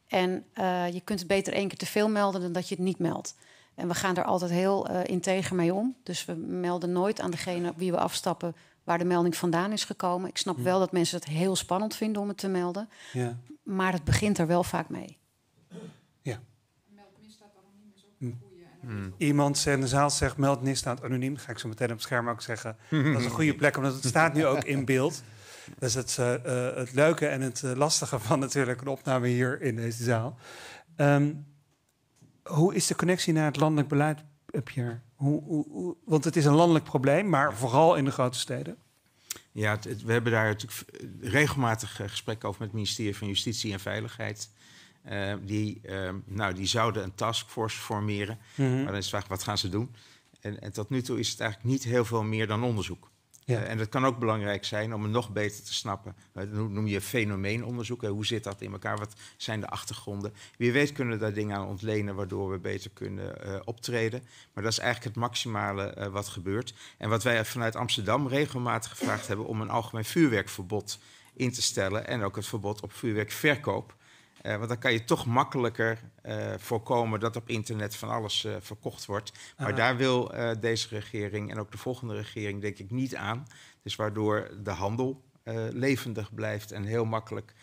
En eh, je kunt het beter één keer te veel melden dan dat je het niet meldt. En we gaan er altijd heel uh, integer mee om. Dus we melden nooit aan degene op wie we afstappen waar de melding vandaan is gekomen. Ik snap wel dat mensen het heel spannend vinden om het te melden. Ja. Maar het begint er wel vaak mee. Hmm. Iemand in de zaal zegt, meld staat anoniem. ga ik zo meteen op het scherm ook zeggen. Dat is een goede plek, omdat het staat nu ook in beeld. Dat is het, eh, eh, het leuke en het eh, lastige van natuurlijk een opname hier in deze zaal. Ehm, hoe is de connectie naar het landelijk beleid, Pierre? Hoe, hoe, hoe, want het is een landelijk probleem, maar vooral in de grote steden. Ja, we hebben daar natuurlijk regelmatig gesprekken over met het ministerie van Justitie en Veiligheid. Ehm, die, ehm, nou, die zouden een taskforce formeren. Mhm. Maar dan is de vraag, wat gaan ze doen? En, en, tot nu toe is het eigenlijk niet heel veel meer dan onderzoek. Ja. Eh, en dat kan ook belangrijk zijn om het nog beter te snappen. Eh, dat noem je fenomeenonderzoek. Hoe zit dat in elkaar? Wat zijn de achtergronden? Wie weet kunnen daar dingen aan ontlenen waardoor we beter kunnen eh, optreden. Maar dat is eigenlijk het maximale wat gebeurt. En wat wij vanuit Amsterdam regelmatig gevraagd hebben om een algemeen vuurwerkverbod in te stellen. En ook het verbod op vuurwerkverkoop. Eh, want dan kan je toch makkelijker eh, voorkomen dat op internet van alles eh, verkocht wordt. Maar daar wil deze regering en ook de volgende regering, denk ik, niet aan. Dus waardoor de handel levendig blijft en heel makkelijk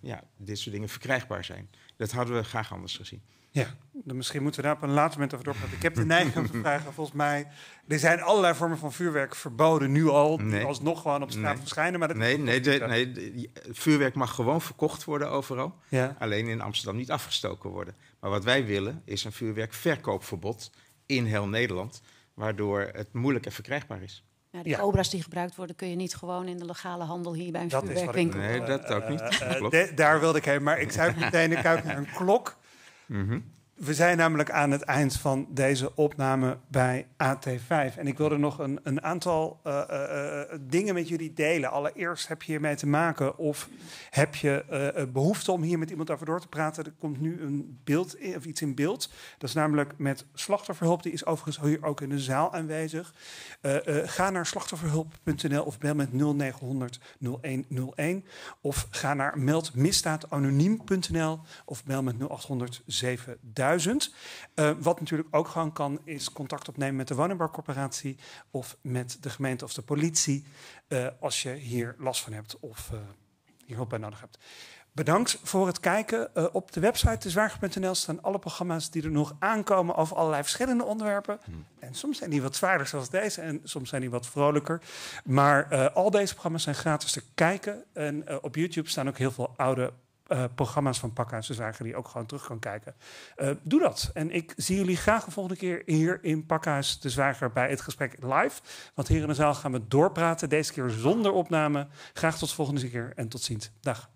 ja, dit soort dingen verkrijgbaar zijn. Dat hadden we graag anders gezien. Ja. Dan misschien moeten we daar op een later moment over doorgaan. Ik heb de neiging om te vragen, volgens mij... Er zijn allerlei vormen van vuurwerk verboden nu al. alsnog gewoon op straat verschijnen. Maar nee, nee, nee vuurwerk mag gewoon verkocht worden overal. Ja. Alleen in Amsterdam niet afgestoken worden. Maar wat wij willen is een vuurwerkverkoopverbod in heel Nederland. Waardoor het moeilijk en verkrijgbaar is. Ja, de die gebruikt worden kun je niet gewoon in de legale handel hier bij een dat vuurwerkwinkel. nee, dat ook niet. Eh, eh, daar wilde ik heen, maar ik zou meteen, ik naar een klok. Mm-hmm. We zijn namelijk aan het eind van deze opname bij AT5. En ik wilde nog een, een aantal eh, eh, eh, dingen met jullie delen. Allereerst heb je hiermee te maken of heb je behoefte om hier met iemand over door te praten. Er komt nu een beeld of iets in beeld. Dat is namelijk met slachtofferhulp. Die is overigens hier ook in de zaal aanwezig. ga naar slachtofferhulp.nl of bel met 0900 0101. Of ga naar meldmisdaadanoniem.nl of bel met 0800 7000. Eh, wat natuurlijk ook gewoon kan, is contact opnemen met de woningbouwcorporatie of met de gemeente of de politie. Eh, als je hier last van hebt of eh, hier hulp bij nodig hebt. Bedankt voor het kijken. op de website dezwager.nl staan alle programma's die er nog aankomen over allerlei verschillende onderwerpen. Hmm. En soms zijn die wat zwaarder zoals deze en soms zijn die wat vrolijker. Maar al deze programma's zijn gratis te kijken. En op YouTube staan ook heel veel oude eh, programma's van Pakhuis de Zwager die ook gewoon terug kan kijken. Eh, doe dat. En ik zie jullie graag de volgende keer hier in Pakhuis de Zwager bij het gesprek live. Want hier in de zaal gaan we doorpraten, deze keer zonder opname. Graag tot de volgende keer en tot ziens. Dag.